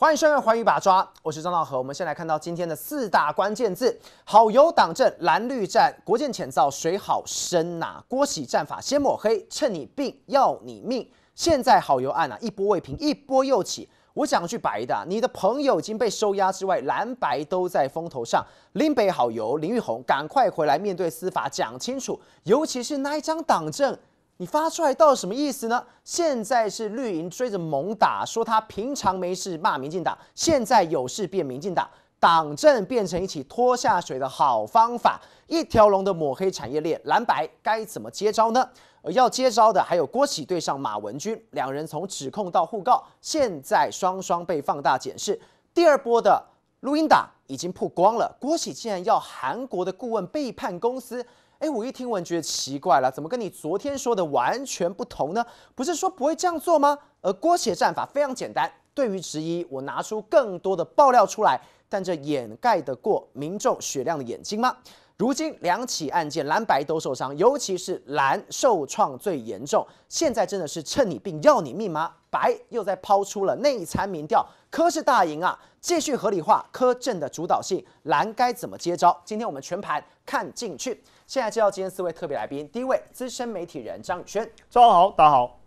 欢迎收看《华宇把抓》，我是张道和。我们先来看到今天的四大关键字：好油、党政、蓝绿战、国建浅造、水好深呐。郭喜战法先抹黑，趁你病要你命。现在好油案啊，一波未平一波又起。我讲句白的，你的朋友已经被收押之外，蓝白都在风头上。林北好油，林玉红，赶快回来面对司法讲清楚，尤其是那一张党政。你发出来到底什么意思呢？现在是绿营追着猛打，说他平常没事骂民进党，现在有事变民进党，党政变成一起拖下水的好方法，一条龙的抹黑产业链。蓝白该怎么接招呢？而要接招的还有郭启对上马文君，两人从指控到互告，现在双双被放大检视。第二波的录音档已经曝光了，郭启竟然要韩国的顾问背叛公司。哎，我一听闻觉得奇怪了，怎么跟你昨天说的完全不同呢？不是说不会这样做吗？而郭的战法非常简单。对于质疑，我拿出更多的爆料出来，但这掩盖得过民众雪亮的眼睛吗？如今两起案件，蓝白都受伤，尤其是蓝受创最严重。现在真的是趁你病要你命吗？白又在抛出了内参民调，柯氏大赢啊，继续合理化柯镇的主导性，蓝该怎么接招？今天我们全盘看进去。现在介绍今天四位特别来宾，第一位资深媒体人张宇轩，早上好，大家好。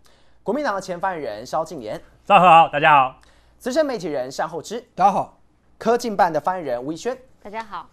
国民党的前发言人萧敬言，早上好，大家好。资深媒体人向厚之，大家好。科技办的发言人吴逸轩，大家好。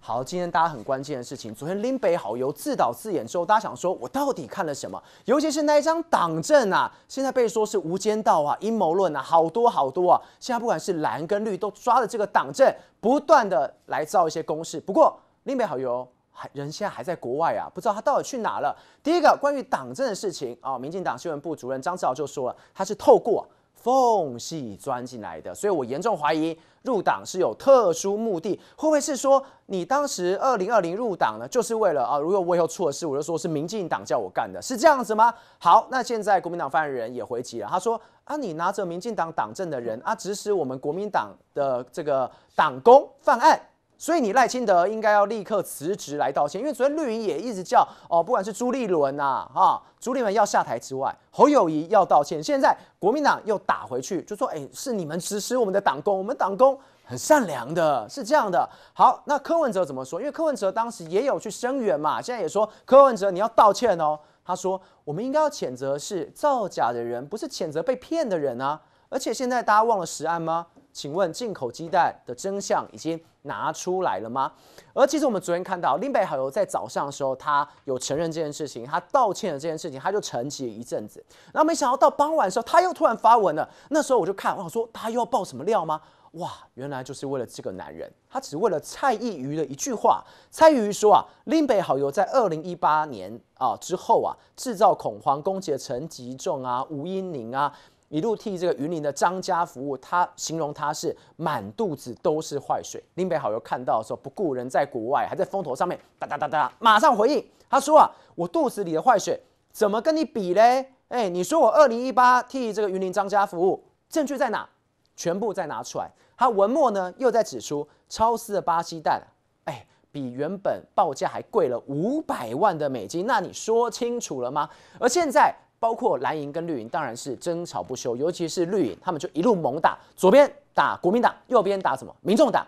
好，今天大家很关键的事情，昨天林北好友自导自演之后，大家想说，我到底看了什么？尤其是那一张党证啊，现在被说是无间道啊，阴谋论啊，好多好多啊。现在不管是蓝跟绿都抓着这个党证，不断的来造一些攻势。不过林北好友。还人现在还在国外啊，不知道他到底去哪了。第一个关于党政的事情啊，民进党新闻部主任张志豪就说了，他是透过缝隙钻进来的，所以我严重怀疑入党是有特殊目的，会不会是说你当时二零二零入党呢，就是为了啊，如果我以后出了事，我就说是民进党叫我干的，是这样子吗？好，那现在国民党发言人也回击了，他说啊，你拿着民进党党政的人啊，指使我们国民党的这个党工犯案。所以你赖清德应该要立刻辞职来道歉，因为昨天绿营也一直叫哦，不管是朱立伦呐，哈，朱立伦要下台之外，侯友谊要道歉。现在国民党又打回去，就说，哎，是你们指使我们的党工，我们党工很善良的，是这样的。好，那柯文哲怎么说？因为柯文哲当时也有去声援嘛，现在也说柯文哲你要道歉哦。他说，我们应该要谴责是造假的人，不是谴责被骗的人啊。而且现在大家忘了实案吗？请问进口鸡蛋的真相已经。拿出来了吗？而其实我们昨天看到林北好友在早上的时候，他有承认这件事情，他道歉了这件事情，他就沉寂了一阵子。然后没想到到傍晚的时候，他又突然发文了。那时候我就看，我想说他又要爆什么料吗？哇，原来就是为了这个男人，他只为了蔡意瑜的一句话。蔡意瑜说啊，林北好友在二零一八年啊之后啊，制造恐慌，攻击陈吉仲啊、吴英宁啊。一路替这个云林的张家服务，他形容他是满肚子都是坏水。林北好友看到的时候，不顾人在国外，还在风头上面，哒哒哒哒，马上回应他说啊，我肚子里的坏水怎么跟你比嘞？哎，你说我二零一八替这个云林张家服务，证据在哪？全部再拿出来。他文末呢又在指出，超市的巴西蛋，哎，比原本报价还贵了五百万的美金，那你说清楚了吗？而现在。包括蓝营跟绿营，当然是争吵不休，尤其是绿营，他们就一路猛打，左边打国民党，右边打什么？民众党、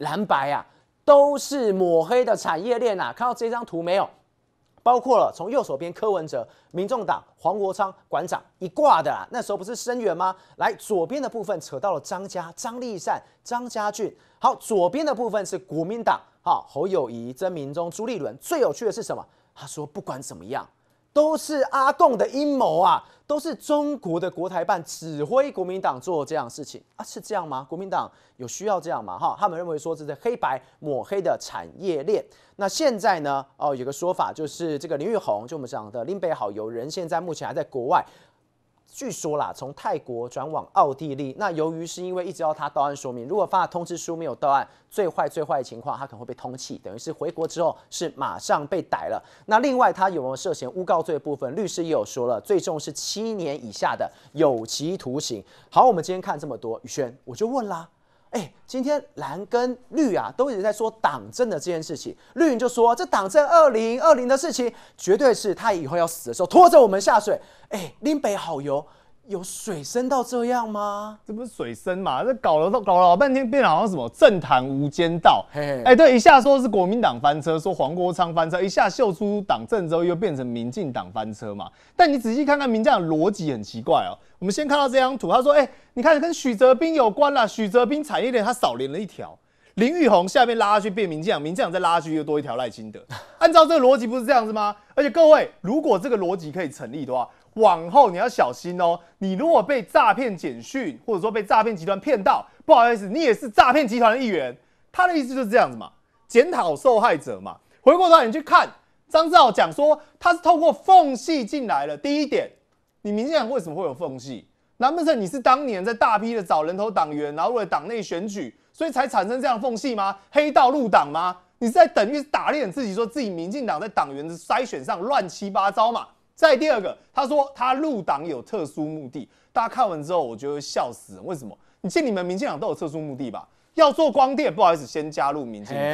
蓝白啊，都是抹黑的产业链呐。看到这张图没有？包括了从右手边柯文哲、民众党、黄国昌、馆长一挂的，那时候不是声援吗？来，左边的部分扯到了张家、张立善、张家俊。好，左边的部分是国民党，好，侯友谊、曾明忠、朱立伦。最有趣的是什么？他说不管怎么样。都是阿共的阴谋啊！都是中国的国台办指挥国民党做这样的事情啊，是这样吗？国民党有需要这样吗？哈，他们认为说这是黑白抹黑的产业链。那现在呢？哦，有个说法就是这个林玉红，就我们讲的林北好友人，现在目前还在国外。据说啦，从泰国转往奥地利，那由于是因为一直到他到案说明，如果发通知书没有到案，最坏最坏的情况他可能会被通缉，等于是回国之后是马上被逮了。那另外他有没有涉嫌诬告罪的部分？律师也有说了，最重是七年以下的有期徒刑。好，我们今天看这么多，宇轩我就问啦。哎，今天蓝跟绿啊，都一直在说党政的这件事情。绿云就说，这党政二零二零的事情，绝对是他以后要死的时候拖着我们下水。哎，拎北好油。有水深到这样吗？这不是水深嘛！这搞了都搞老半天，变好像什么政坛无间道。哎，对，一下说是国民党翻车，说黄国昌翻车，一下秀出党政之后又变成民进党翻车嘛。但你仔细看看民进党逻辑很奇怪哦。我们先看到这张图，他说：“哎，你看跟许哲斌有关啦，许哲斌产业链他少连了一条，林玉红下面拉下去变民进党，民进党再拉下去又多一条赖清德。按照这个逻辑不是这样子吗？而且各位，如果这个逻辑可以成立的话，往后你要小心哦！你如果被诈骗简讯，或者说被诈骗集团骗到，不好意思，你也是诈骗集团的一员。他的意思就是这样子嘛，检讨受害者嘛。回过头你去看张志豪讲说，他是透过缝隙进来的。第一点，你民进党为什么会有缝隙？难不成你是当年在大批的找人头党员，然后为了党内选举，所以才产生这样缝隙吗？黑道入党吗？你是在等于打脸自己，说自己民进党在党员的筛选上乱七八糟嘛？再第二个，他说他入党有特殊目的，大家看完之后，我就得笑死为什么？你进你们民进党都有特殊目的吧？要做光电，不好意思，先加入民进党，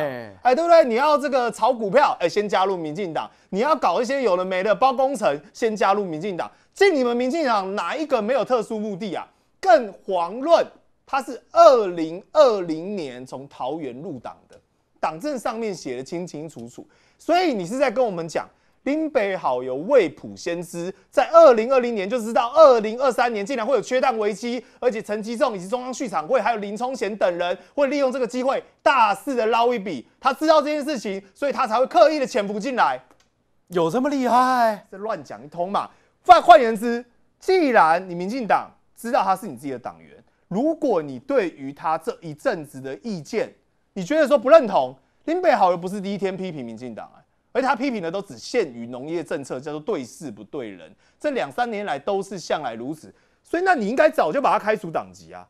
哎，对不对？你要这个炒股票，哎，先加入民进党；你要搞一些有的没的包工程，先加入民进党。进你们民进党哪一个没有特殊目的啊？更遑论他是二零二零年从桃园入党的，党证上面写的清清楚楚。所以你是在跟我们讲。林北好友魏普先知在二零二零年就知道二零二三年竟然会有缺蛋危机，而且陈吉仲以及中央续场会还有林冲贤等人会利用这个机会大肆的捞一笔。他知道这件事情，所以他才会刻意的潜伏进来。有这么厉害？这乱讲一通嘛。换换言之，既然你民进党知道他是你自己的党员，如果你对于他这一阵子的意见，你觉得说不认同，林北好友不是第一天批评民进党啊。而他批评的都只限于农业政策，叫做对事不对人。这两三年来都是向来如此，所以那你应该早就把他开除党籍啊？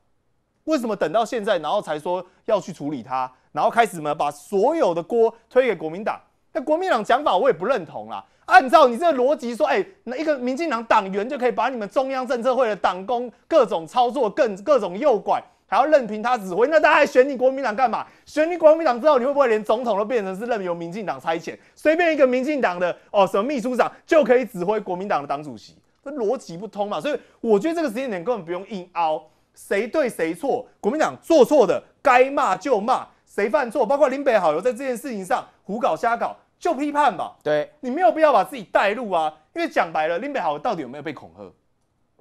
为什么等到现在，然后才说要去处理他，然后开始什把所有的锅推给国民党？那国民党讲法我也不认同啦。按照你这个逻辑说，哎，那一个民进党党员就可以把你们中央政策会的党工各种操作更各种诱拐？还要任凭他指挥，那大家还选你国民党干嘛？选你国民党之后，你会不会连总统都变成是任由民进党差遣？随便一个民进党的哦，什么秘书长就可以指挥国民党的党主席？这逻辑不通嘛？所以我觉得这个时间点根本不用硬凹，谁对谁错，国民党做错的该骂就骂，谁犯错，包括林北好友在这件事情上胡搞瞎搞就批判吧。对你没有必要把自己带入啊，因为讲白了，林北好友到底有没有被恐吓？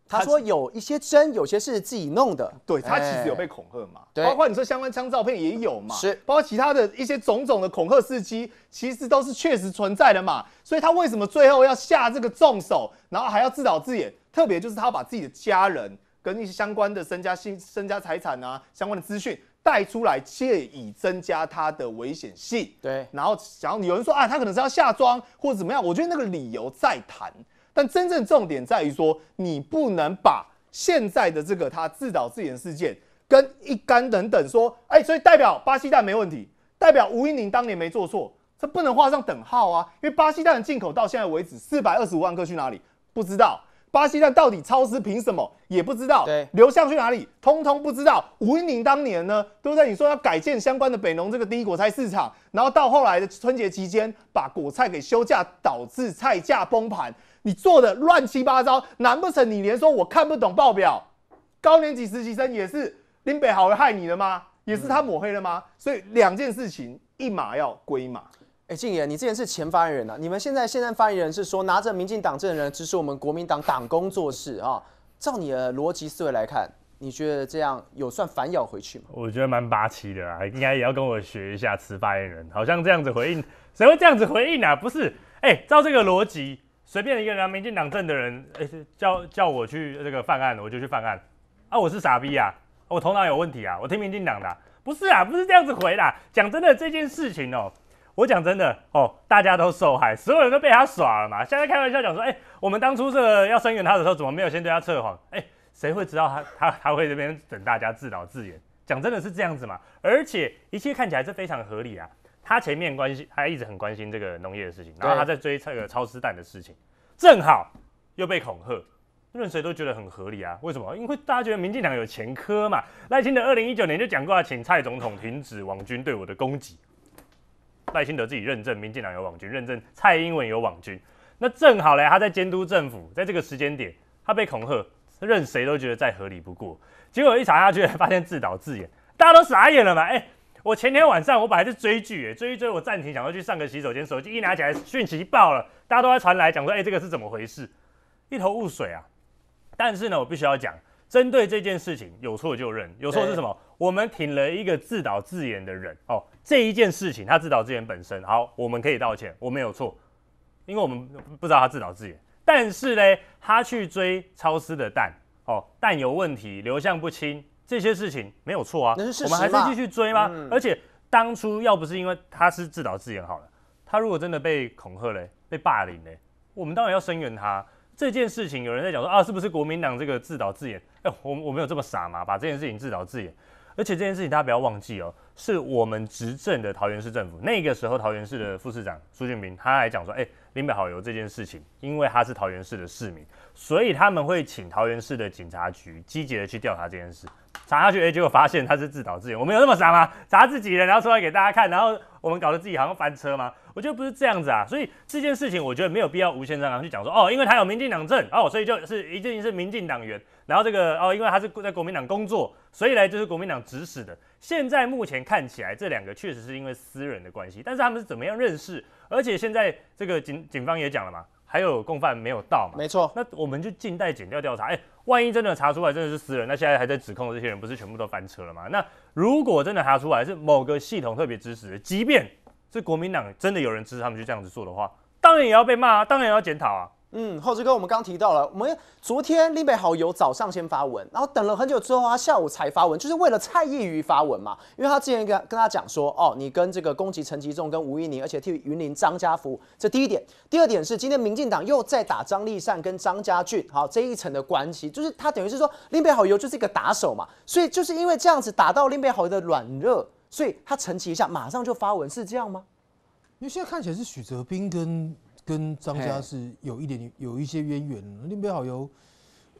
他说有一些针，有些是自己弄的，对他其实有被恐吓嘛，包括你说相关枪照片也有嘛，是，包括其他的一些种种的恐吓事迹，其实都是确实存在的嘛。所以他为什么最后要下这个重手，然后还要自导自演，特别就是他把自己的家人跟一些相关的身家、身身家财产啊、相关的资讯带出来，借以增加他的危险性。对，然后，然要有人说啊，他可能是要下装或者怎么样，我觉得那个理由再谈。但真正重点在于说，你不能把现在的这个他自导自演事件跟一干等等说，哎，所以代表巴西蛋没问题，代表吴英玲当年没做错，这不能画上等号啊！因为巴西蛋的进口到现在为止四百二十五万克去哪里不知道，巴西蛋到底超时凭什么也不知道，对，流向去哪里通通不知道。吴英玲当年呢，都在你说要改建相关的北农这个第一果菜市场，然后到后来的春节期间把果菜给休假，导致菜价崩盘。你做的乱七八糟，难不成你连说我看不懂报表？高年级实习生也是林北好害你了吗？也是他抹黑了吗？所以两件事情一码要归码。哎，静言，你之前是前发言人呐，你们现在现任发言人是说拿着民进党证人支持我们国民党党工作事啊？照你的逻辑思维来看，你觉得这样有算反咬回去吗？我觉得蛮霸气的啊，应该也要跟我学一下此发言人，好像这样子回应，谁会这样子回应啊？不是，哎，照这个逻辑。随便一个拿民进党政的人，哎，叫叫我去这个犯案，我就去犯案，啊，我是傻逼啊，我头脑有问题啊，我听民进党的，不是啊，不是这样子回啦。讲真的，这件事情哦，我讲真的哦，大家都受害，所有人都被他耍了嘛。现在开玩笑讲说，哎，我们当初这要声援他的时候，怎么没有先对他测谎？哎，谁会知道他他他会这边等大家自导自演？讲真的是这样子嘛，而且一切看起来是非常合理啊。他前面关心，他一直很关心这个农业的事情，然后他在追这个超市蛋的事情，正好又被恐吓，任谁都觉得很合理啊？为什么？因为大家觉得民进党有前科嘛。赖清德二零一九年就讲过了，请蔡总统停止网军对我的攻击。赖清德自己认证民进党有网军，认证蔡英文有网军，那正好嘞，他在监督政府，在这个时间点，他被恐吓，任谁都觉得再合理不过。结果一查下去，发现自导自演，大家都傻眼了嘛？哎。我前天晚上，我本来是追剧，哎，追一追，我暂停，想要去上个洗手间，手机一拿起来，讯息爆了，大家都在传来讲说，哎，这个是怎么回事？一头雾水啊。但是呢，我必须要讲，针对这件事情，有错就认。有错是什么？我们挺了一个自导自演的人哦，这一件事情，他自导自演本身好，我们可以道歉，我没有错，因为我们不知道他自导自演。但是呢，他去追超市的蛋，哦，蛋有问题，流向不清。这些事情没有错啊，我们还是继续追吗？而且当初要不是因为他是自导自演好了，他如果真的被恐吓嘞，被霸凌嘞，我们当然要声援他。这件事情有人在讲说啊，是不是国民党这个自导自演？哎，我我没有这么傻吗？把这件事情自导自演？而且这件事情大家不要忘记哦，是我们执政的桃园市政府。那个时候桃园市的副市长苏俊明他还讲说，哎，林北好友这件事情，因为他是桃园市的市民，所以他们会请桃园市的警察局积极的去调查这件事。查下去，哎，结果发现他是自导自演，我们有那么傻吗？砸自己人，然后出来给大家看，然后我们搞得自己好像翻车吗？我觉得不是这样子啊，所以这件事情我觉得没有必要无限上纲去讲说，哦，因为他有民进党证，哦，所以就是一定是民进党员，然后这个哦，因为他是国在国民党工作，所以来就是国民党指使的。现在目前看起来，这两个确实是因为私人的关系，但是他们是怎么样认识？而且现在这个警警方也讲了嘛。还有共犯没有到嘛？没错，那我们就静待检调调查。哎，万一真的查出来真的是私人，那现在还在指控的这些人不是全部都翻车了吗？那如果真的查出来是某个系统特别支持，即便是国民党真的有人支持他们去这样子做的话，当然也要被骂啊，当然也要检讨啊。嗯，后知哥，我们刚提到了，我们昨天林北好友早上先发文，然后等了很久之后，他下午才发文，就是为了蔡依瑜发文嘛，因为他之前跟跟他讲说，哦，你跟这个攻吉、陈吉仲、跟吴依宁，而且替云林张家福，这第一点，第二点是今天民进党又在打张立善跟张家俊，好这一层的关系，就是他等于是说林北好友就是一个打手嘛，所以就是因为这样子打到林北好友的软弱，所以他陈吉一下马上就发文，是这样吗？因为现在看起来是许哲彬跟。跟张家是有一点有一些渊源。立北好友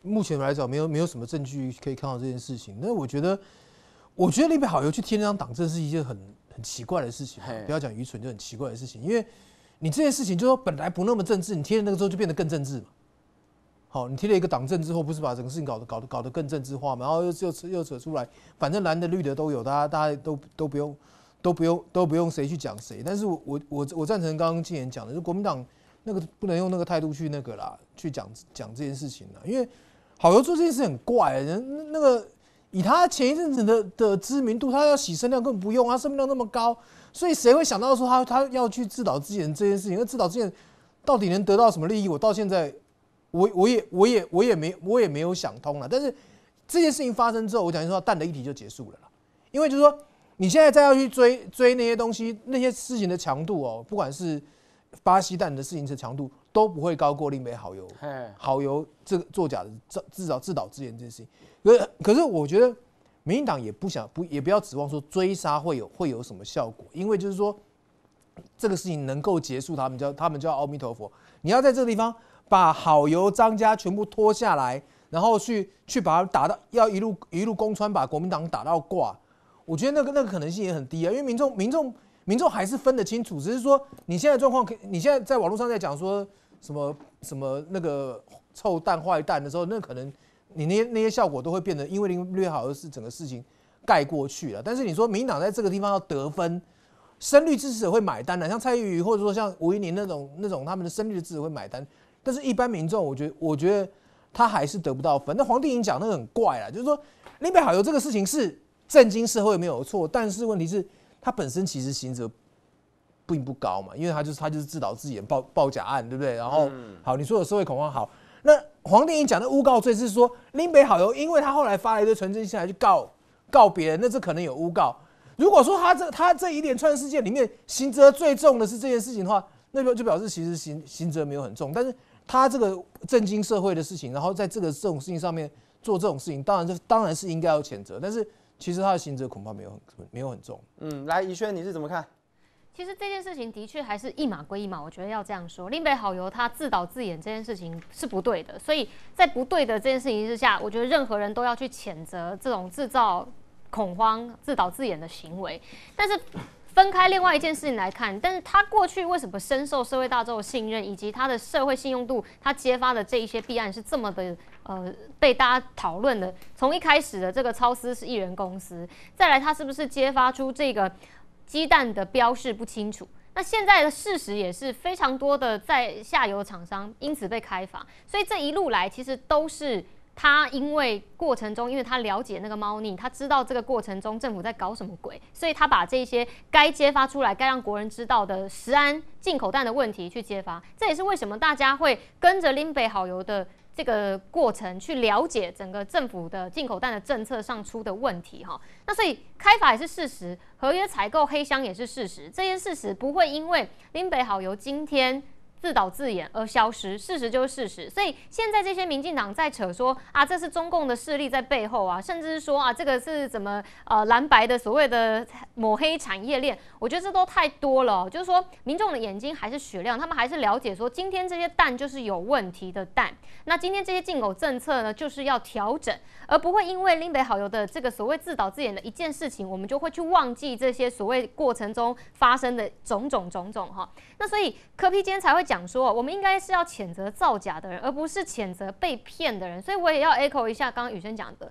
目前来讲没有没有什么证据可以看到这件事情。那我觉得，我觉得立北好友去贴那张党证是一件很很奇怪的事情，不要讲愚蠢，就很奇怪的事情。因为你这件事情就说本来不那么政治，你贴了那个之后就变得更政治嘛。好，你贴了一个党证之后，不是把整个事情搞得搞得搞得更政治化嘛？然后又又扯又扯出来，反正蓝的绿的都有，大家大家都都不用。都不用都不用谁去讲谁，但是我我我我赞成刚刚纪言讲的，就国民党那个不能用那个态度去那个啦，去讲讲这件事情了，因为好瑜做这件事很怪，人那个以他前一阵子的的知名度，他要洗身量根本不用啊，身量那么高，所以谁会想到说他他要去自导自演这件事情？那自导自演到底能得到什么利益，我到现在我我也我也我也没我也没有想通了。但是这件事情发生之后，我讲就说蛋的议题就结束了了，因为就是说。你现在再要去追追那些东西，那些事情的强度哦，不管是巴西蛋的事情的强度都不会高过另北好油。好油这个作假的，至少自导自演这件事情。可可是我觉得，民进党也不想不也不要指望说追杀会有会有什么效果，因为就是说，这个事情能够结束他们叫他们叫阿弥陀佛。你要在这个地方把好油张家全部拖下来，然后去去把他打到要一路一路攻穿，把国民党打到挂。我觉得那个那个可能性也很低啊，因为民众民众民众还是分得清楚，只是说你现在状况，你现在在网络上在讲说什么什么那个臭蛋坏蛋的时候，那可能你那些那些效果都会变得因为林略好而是整个事情盖过去了。但是你说民党在这个地方要得分，深绿支持者会买单的，像蔡玉宇或者说像吴宜宁那种那种他们的深绿的支持会买单，但是一般民众，我觉得我觉得他还是得不到分。那黄定莹讲那个很怪啊，就是说林立好游这个事情是。震惊社会没有错，但是问题是，他本身其实刑责并不高嘛，因为他就是他就是自导自演报报假案，对不对？然后，好，你说有社会恐慌，好，那黄定英讲的诬告罪是说林北好有，因为他后来发了一堆传真信来去告告别人，那这可能有诬告。如果说他这他这一连串事件里面刑责最重的是这件事情的话，那就就表示其实刑刑责没有很重，但是他这个震惊社会的事情，然后在这个这种事情上面做这种事情，当然就当然是应该要谴责，但是。其实他的刑责恐怕没有很没有很重。嗯，来怡轩你是怎么看？其实这件事情的确还是一码归一码。我觉得要这样说，林北好友他自导自演这件事情是不对的。所以在不对的这件事情之下，我觉得任何人都要去谴责这种制造恐慌、自导自演的行为。但是分开另外一件事情来看，但是他过去为什么深受社会大众的信任，以及他的社会信用度，他揭发的这一些弊案是这么的。呃，被大家讨论的，从一开始的这个超思是艺人公司，再来他是不是揭发出这个鸡蛋的标示不清楚？那现在的事实也是非常多的，在下游厂商因此被开罚，所以这一路来其实都是他因为过程中，因为他了解那个猫腻，他知道这个过程中政府在搞什么鬼，所以他把这些该揭发出来、该让国人知道的食安进口蛋的问题去揭发。这也是为什么大家会跟着拎北好油的。这个过程去了解整个政府的进口蛋的政策上出的问题哈，那所以开发也是事实，合约采购黑箱也是事实，这些事实不会因为林北好油今天。自导自演而消失，事实就是事实，所以现在这些民进党在扯说啊，这是中共的势力在背后啊，甚至是说啊，这个是怎么呃蓝白的所谓的抹黑产业链，我觉得这都太多了，就是说民众的眼睛还是雪亮，他们还是了解说今天这些蛋就是有问题的蛋，那今天这些进口政策呢，就是要调整，而不会因为林北好友的这个所谓自导自演的一件事情，我们就会去忘记这些所谓过程中发生的种种种种哈，那所以柯批今天才会讲。想说，我们应该是要谴责造假的人，而不是谴责被骗的人。所以我也要 echo 一下刚刚雨轩讲的，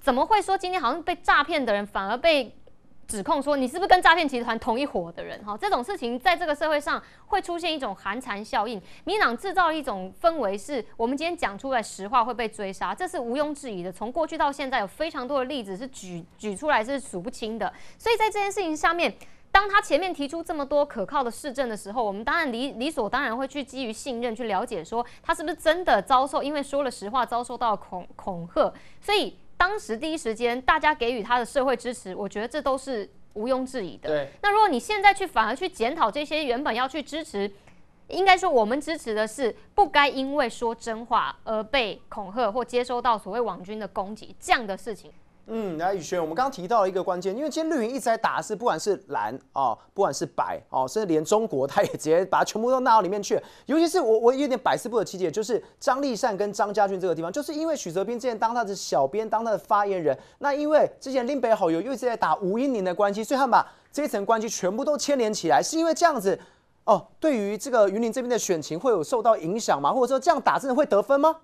怎么会说今天好像被诈骗的人反而被指控说你是不是跟诈骗集团同一伙的人？哈，这种事情在这个社会上会出现一种寒蝉效应。民党制造一种氛围，是我们今天讲出来实话会被追杀，这是毋庸置疑的。从过去到现在，有非常多的例子是举举出来是数不清的。所以在这件事情上面。当他前面提出这么多可靠的事政的时候，我们当然理理所当然会去基于信任去了解，说他是不是真的遭受，因为说了实话遭受到恐恐吓。所以当时第一时间大家给予他的社会支持，我觉得这都是毋庸置疑的。对。那如果你现在去反而去检讨这些原本要去支持，应该说我们支持的是不该因为说真话而被恐吓或接收到所谓网军的攻击这样的事情。嗯，来宇轩，我们刚刚提到了一个关键，因为今天绿营一直在打是，不管是蓝哦，不管是白哦，甚至连中国，他也直接把它全部都纳到里面去。尤其是我，我有点百思不得其解，就是张立善跟张家俊这个地方，就是因为许泽斌之前当他的小编，当他的发言人，那因为之前林北好友又一直在打吴英林的关系，所以他把这一层关系全部都牵连起来，是因为这样子哦？对于这个云林这边的选情会有受到影响吗？或者说这样打真的会得分吗？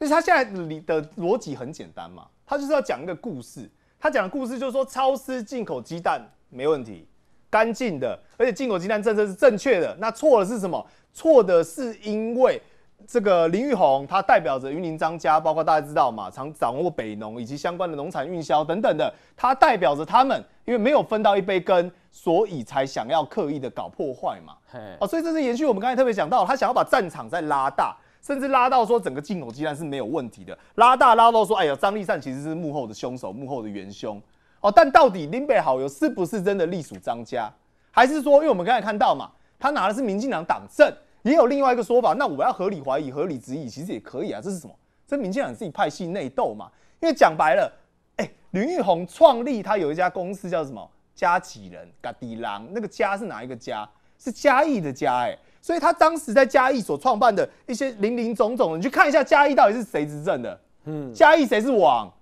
就是他现在的逻辑很简单嘛？他就是要讲一个故事，他讲的故事就是说，超市进口鸡蛋没问题，干净的，而且进口鸡蛋政策是正确的。那错的是什么？错的是因为这个林玉红，他代表着云林张家，包括大家知道嘛，常掌握北农以及相关的农产运销等等的，他代表着他们，因为没有分到一杯羹，所以才想要刻意的搞破坏嘛。哦，所以这是延续我们刚才特别讲到，他想要把战场再拉大。甚至拉到说整个进口鸡蛋是没有问题的，拉大拉到说，哎呀，张立善其实是幕后的凶手，幕后的元凶哦。但到底林北好友是不是真的隶属张家，还是说，因为我们刚才看到嘛，他拿的是民进党党证，也有另外一个说法。那我要合理怀疑、合理质疑，其实也可以啊。这是什么？这民进党自己派系内斗嘛？因为讲白了，哎，林玉红创立他有一家公司叫什么？嘉几人、嘎迪郎，那个家是哪一个家？是嘉义的嘉，哎。所以他当时在嘉义所创办的一些零零总总，你去看一下嘉义到底是谁执政的？嗯，嘉义谁是王，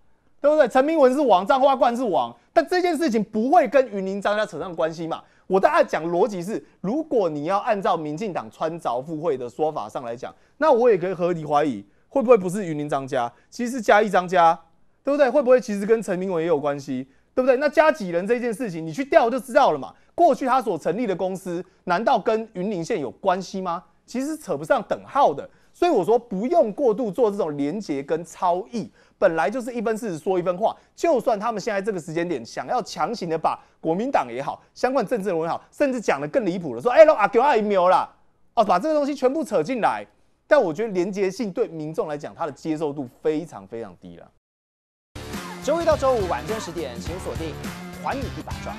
对不对？陈明文是王，张花冠是王，但这件事情不会跟云林张家扯上关系嘛？我大概讲逻辑是，如果你要按照民进党穿凿附会的说法上来讲，那我也可以合理怀疑，会不会不是云林张家，其实是嘉义张家，对不对？会不会其实跟陈明文也有关系，对不对？那加几人这件事情，你去调就知道了嘛。过去他所成立的公司，难道跟云林县有关系吗？其实扯不上等号的。所以我说不用过度做这种连结跟超义，本来就是一分事实说一分话。就算他们现在这个时间点想要强行的把国民党也好，相关政治人物也好，甚至讲的更离谱了，说哎喽阿给阿姨瞄啦！」哦，把这个东西全部扯进来。但我觉得连结性对民众来讲，他的接受度非常非常低了。周一到周五晚间十点，请锁定还你一百抓》。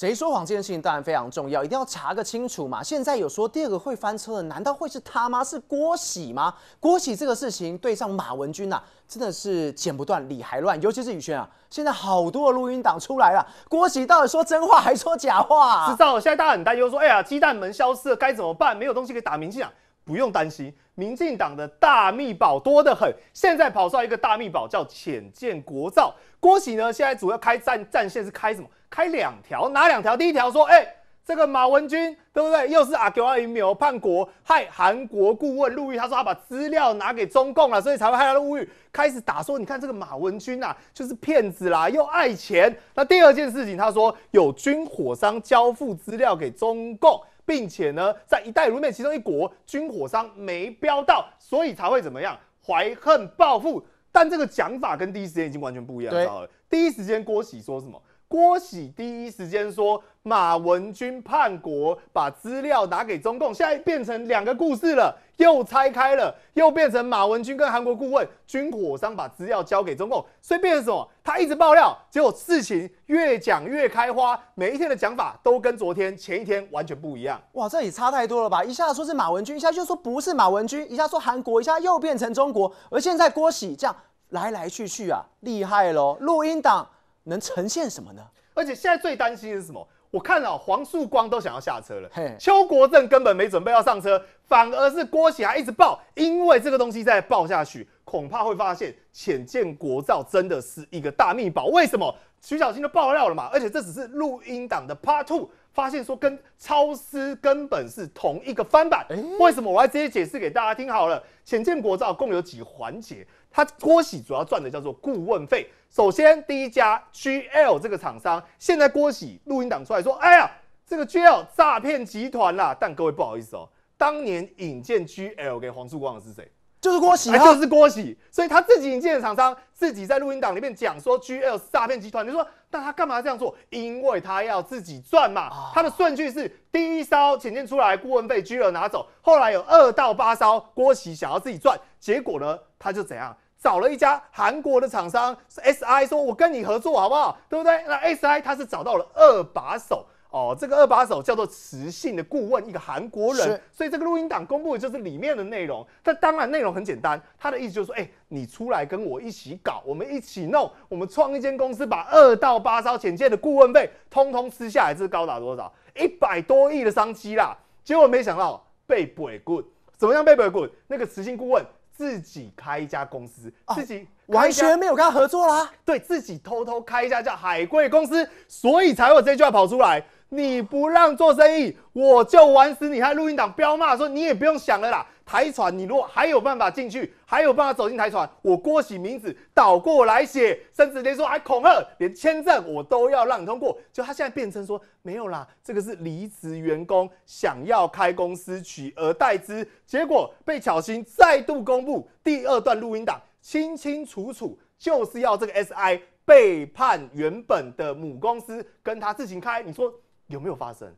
谁说谎这件事情当然非常重要，一定要查个清楚嘛。现在有说第二个会翻车的，难道会是他吗？是郭喜吗？郭喜这个事情对上马文君呐，真的是剪不断理还乱。尤其是宇轩啊，现在好多的录音档出来了，郭喜到底说真话还说假话？知道现在大家很担忧，说哎呀，鸡蛋门消失了该怎么办？没有东西可以打明信啊。不用担心，民进党的大密宝多得很。现在跑出来一个大密宝，叫浅见国造。郭喜呢，现在主要开战战线是开什么？开两条，哪两条？第一条说，哎，这个马文君对不对？又是阿 Q 阿英苗、叛国，害韩国顾问陆狱。他说他把资料拿给中共了，所以才会害他入狱。开始打说，你看这个马文君呐，就是骗子啦，又爱钱。那第二件事情，他说有军火商交付资料给中共。并且呢，在一代如面其中一国军火商没标到，所以才会怎么样怀恨报复。但这个讲法跟第一时间已经完全不一样了。第一时间郭喜说什么？郭喜第一时间说马文君叛国，把资料拿给中共。现在变成两个故事了。又拆开了，又变成马文君跟韩国顾问、军火商把资料交给中共，所以变成什么？他一直爆料，结果事情越讲越开花，每一天的讲法都跟昨天、前一天完全不一样。哇，这也差太多了吧？一下子说是马文君，一下就说不是马文君，一下说韩国，一下又变成中国，而现在郭喜这样来来去去啊，厉害喽！录音档能呈现什么呢？而且现在最担心的是什么？我看了黄树光都想要下车了，邱国正根本没准备要上车。反而是郭喜还一直爆，因为这个东西再爆下去，恐怕会发现浅见国造真的是一个大密宝。为什么？徐小菁都爆料了嘛，而且这只是录音档的 Part Two，发现说跟超丝根本是同一个翻版。为什么？我来直接解释给大家听好了。浅见国造共有几环节？他郭喜主要赚的叫做顾问费。首先第一家 GL 这个厂商，现在郭喜录音档出来说：“哎呀，这个 GL 诈骗集团啦！”但各位不好意思哦。当年引荐 GL 给黄树光的是谁？就是郭喜，就是郭喜。所以他自己引荐的厂商，自己在录音档里面讲说 GL 是诈骗集团。你说，那他干嘛这样做？因为他要自己赚嘛。他的顺序是第一烧请进出来顾问费 GL 拿走，后来有二到八烧，郭喜想要自己赚，结果呢，他就怎样？找了一家韩国的厂商是 SI，说我跟你合作好不好？对不对？那 SI 他是找到了二把手。哦，这个二把手叫做磁性的顾问，一个韩国人，所以这个录音档公布的就是里面的内容。那当然内容很简单，他的意思就是说，哎，你出来跟我一起搞，我们一起弄，我们创一间公司，把二到八招简介的顾问费通通吃下来，这高达多少？一百多亿的商机啦。结果没想到被鬼棍，怎么样被鬼棍？那个磁性顾问自己开一家公司，自己完全没有跟他合作啦，对自己偷偷开一家叫海龟公司，所以才有这句话跑出来。你不让做生意，我就玩死你！还录音档，彪骂，说你也不用想了啦。台船，你如果还有办法进去，还有办法走进台船，我郭喜名字倒过来写，甚至连说还恐吓，连签证我都要让你通过。就他现在辩称说没有啦，这个是离职员工想要开公司取而代之，结果被巧心再度公布第二段录音档，清清楚楚就是要这个 S I 背叛原本的母公司，跟他自行开。你说？有没有发生？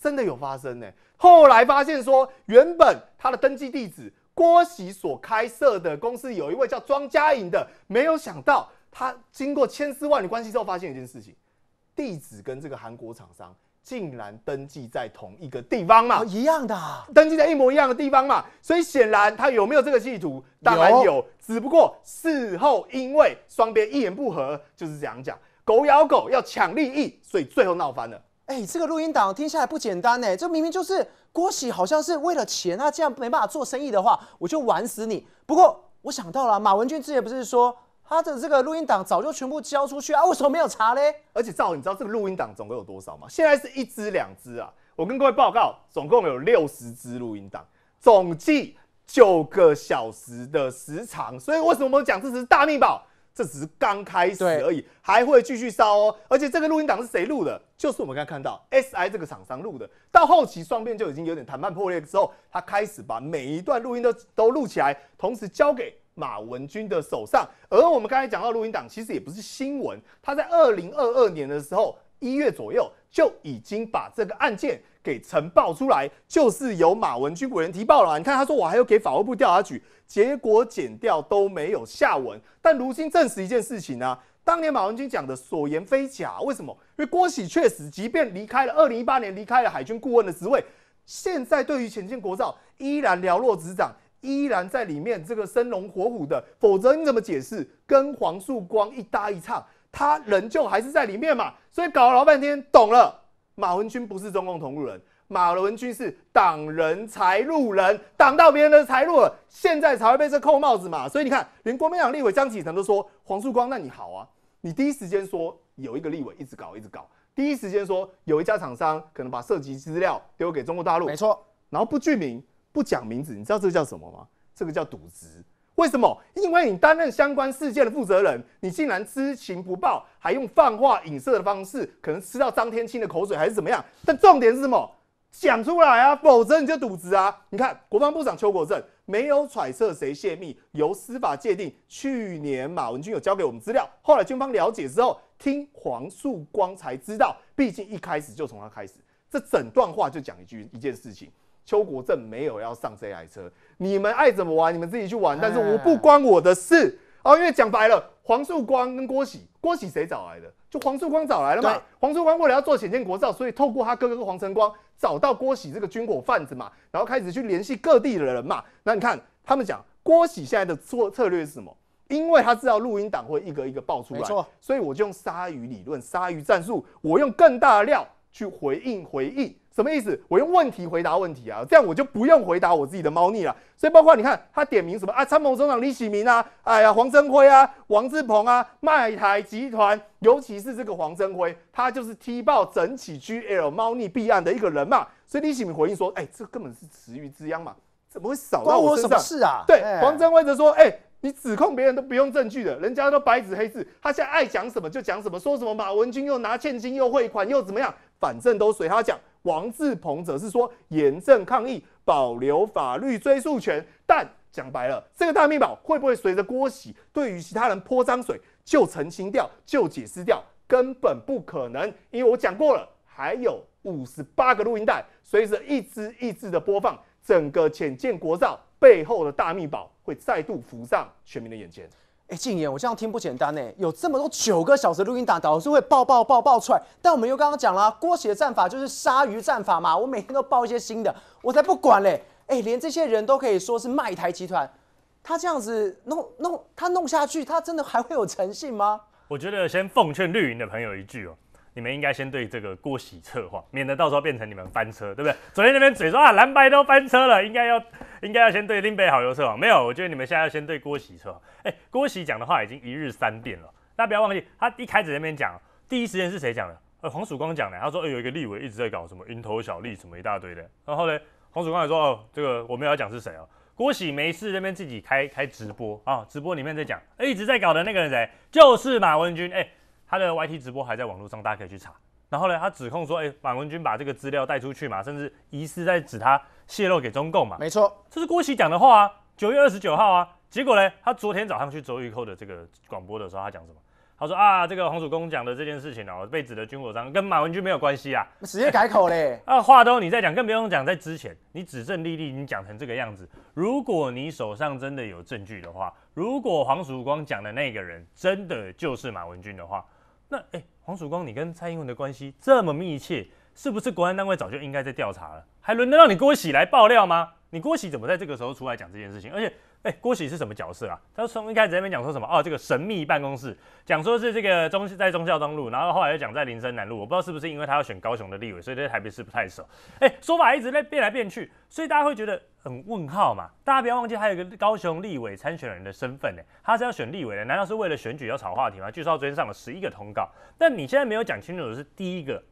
真的有发生呢。后来发现说，原本他的登记地址，郭喜所开设的公司，有一位叫庄佳颖的。没有想到，他经过千丝万缕关系之后，发现一件事情：地址跟这个韩国厂商竟然登记在同一个地方嘛，一样的，登记在一模一样的地方嘛。所以显然他有没有这个企图，当然有。只不过事后因为双边一言不合，就是这样讲，狗咬狗要抢利益，所以最后闹翻了。哎，这个录音档听起来不简单呢。这明明就是郭喜，好像是为了钱，他这样没办法做生意的话，我就玩死你。不过我想到了，马文俊之前不是说他的这个录音档早就全部交出去啊？为什么没有查嘞？而且赵，你知道这个录音档总共有多少吗？现在是一支、两支啊。我跟各位报告，总共有六十支录音档，总计九个小时的时长。所以为什么我讲这是大密宝？这只是刚开始而已，还会继续烧哦。而且这个录音档是谁录的？就是我们刚才看到 S I 这个厂商录的。到后期双边就已经有点谈判破裂之后，他开始把每一段录音都都录起来，同时交给马文君的手上。而我们刚才讲到录音档，其实也不是新闻。他在二零二二年的时候一月左右就已经把这个案件。给呈报出来，就是由马文君本人提报了。你看他说我还要给法务部调查局，结果减调都没有下文。但如今证实一件事情呢，当年马文君讲的所言非假。为什么？因为郭喜确实即便离开了，二零一八年离开了海军顾问的职位，现在对于前进国造依然寥落指掌，依然在里面这个生龙活虎的。否则你怎么解释跟黄树光一搭一唱，他仍旧还是在里面嘛？所以搞了老半天，懂了。马文君不是中共同路人，马文君是党人财路人，挡到别人的财路了，现在才会被这扣帽子嘛。所以你看，连国民党立委张启成都说黄曙光，那你好啊，你第一时间说有一个立委一直搞一直搞，第一时间说有一家厂商可能把涉及资料丢给中国大陆，没错，然后不具名不讲名字，你知道这个叫什么吗？这个叫赌职。为什么？因为你担任相关事件的负责人，你竟然知情不报，还用泛化影射的方式，可能吃到张天青的口水还是怎么样？但重点是什么？讲出来啊，否则你就赌资啊！你看，国防部长邱国正没有揣测谁泄密，由司法界定。去年马文君有交给我们资料，后来军方了解之后，听黄树光才知道，毕竟一开始就从他开始。这整段话就讲一句一件事情。邱国正没有要上这台车，你们爱怎么玩，你们自己去玩，但是我不关我的事哦。因为讲白了，黄树光跟郭喜，郭喜谁找来的？就黄树光找来了嘛。黄树光为了要做显见国造，所以透过他哥哥黄成光找到郭喜这个军火贩子嘛，然后开始去联系各地的人嘛。那你看他们讲郭喜现在的策策略是什么？因为他知道录音档会一个一个爆出来，没错，所以我就用鲨鱼理论、鲨鱼战术，我用更大的料去回应回应。什么意思？我用问题回答问题啊，这样我就不用回答我自己的猫腻了。所以包括你看他点名什么啊，参谋总长李启明啊，哎呀黄镇辉啊，王志鹏啊，麦台集团，尤其是这个黄镇辉，他就是踢爆整起 GL 猫腻弊案的一个人嘛。所以李喜明回应说，哎，这根本是池鱼之殃嘛，怎么会少关我什么事啊？对，黄镇辉则说，哎，你指控别人都不用证据的，人家都白纸黑字，他现在爱讲什么就讲什么，说什么马文君又拿现金又汇款又怎么样，反正都随他讲。王志鹏则是说严正抗议，保留法律追诉权。但讲白了，这个大密保会不会随着郭喜对于其他人泼脏水就澄清掉、就解释掉？根本不可能，因为我讲过了，还有五十八个录音带，随着一支一支的播放，整个浅见国造背后的大密保会再度浮上全民的眼前。哎，禁言！我这样听不简单呢，有这么多九个小时录音档，导是会爆爆爆爆出来。但我们又刚刚讲了，郭启的战法就是鲨鱼战法嘛。我每天都爆一些新的，我才不管嘞。哎，连这些人都可以说是卖台集团，他这样子弄弄他弄下去，他真的还会有诚信吗？我觉得先奉劝绿营的朋友一句哦。你们应该先对这个郭喜策划，免得到时候变成你们翻车，对不对？昨天那边嘴说啊蓝白都翻车了，应该要应该要先对林北好友策划。没有，我觉得你们现在要先对郭喜策划。哎，郭喜讲的话已经一日三遍了，大家不要忘记，他一开始那边讲，第一时间是谁讲的？呃，黄曙光讲的。他说，有一个立委一直在搞什么蝇头小利，什么一大堆的。然后呢，黄曙光也说，哦，这个我们要讲是谁哦。郭喜没事那边自己开开直播啊，直播里面在讲，一直在搞的那个人谁？就是马文君。哎。他的 YT 直播还在网络上，大家可以去查。然后呢，他指控说，哎，马文君把这个资料带出去嘛，甚至疑似在指他泄露给中共嘛。没错，这是郭启讲的话啊，九月二十九号啊。结果呢，他昨天早上去周玉蔻的这个广播的时候，他讲什么？他说啊，这个黄曙光讲的这件事情哦，被指的军火商跟马文君没有关系啊，直接改口嘞。啊，话都你在讲，更不用讲在之前，你指证丽丽已讲成这个样子。如果你手上真的有证据的话，如果黄曙光讲的那个人真的就是马文君的话，那哎，黄曙光，你跟蔡英文的关系这么密切，是不是国安单位早就应该在调查了？还轮得到你郭喜来爆料吗？你郭喜怎么在这个时候出来讲这件事情？而且。哎，郭喜是什么角色啊？他从一开始那边讲说什么？哦，这个神秘办公室，讲说是这个中在中校东路，然后后来又讲在林森南路，我不知道是不是因为他要选高雄的立委，所以对台北市不太熟。哎，说法一直在变来变去，所以大家会觉得很问号嘛。大家不要忘记，还有一个高雄立委参选人的身份呢，他是要选立委的，难道是为了选举要炒话题吗？据说昨天上了十一个通告，但你现在没有讲清楚的是第一个，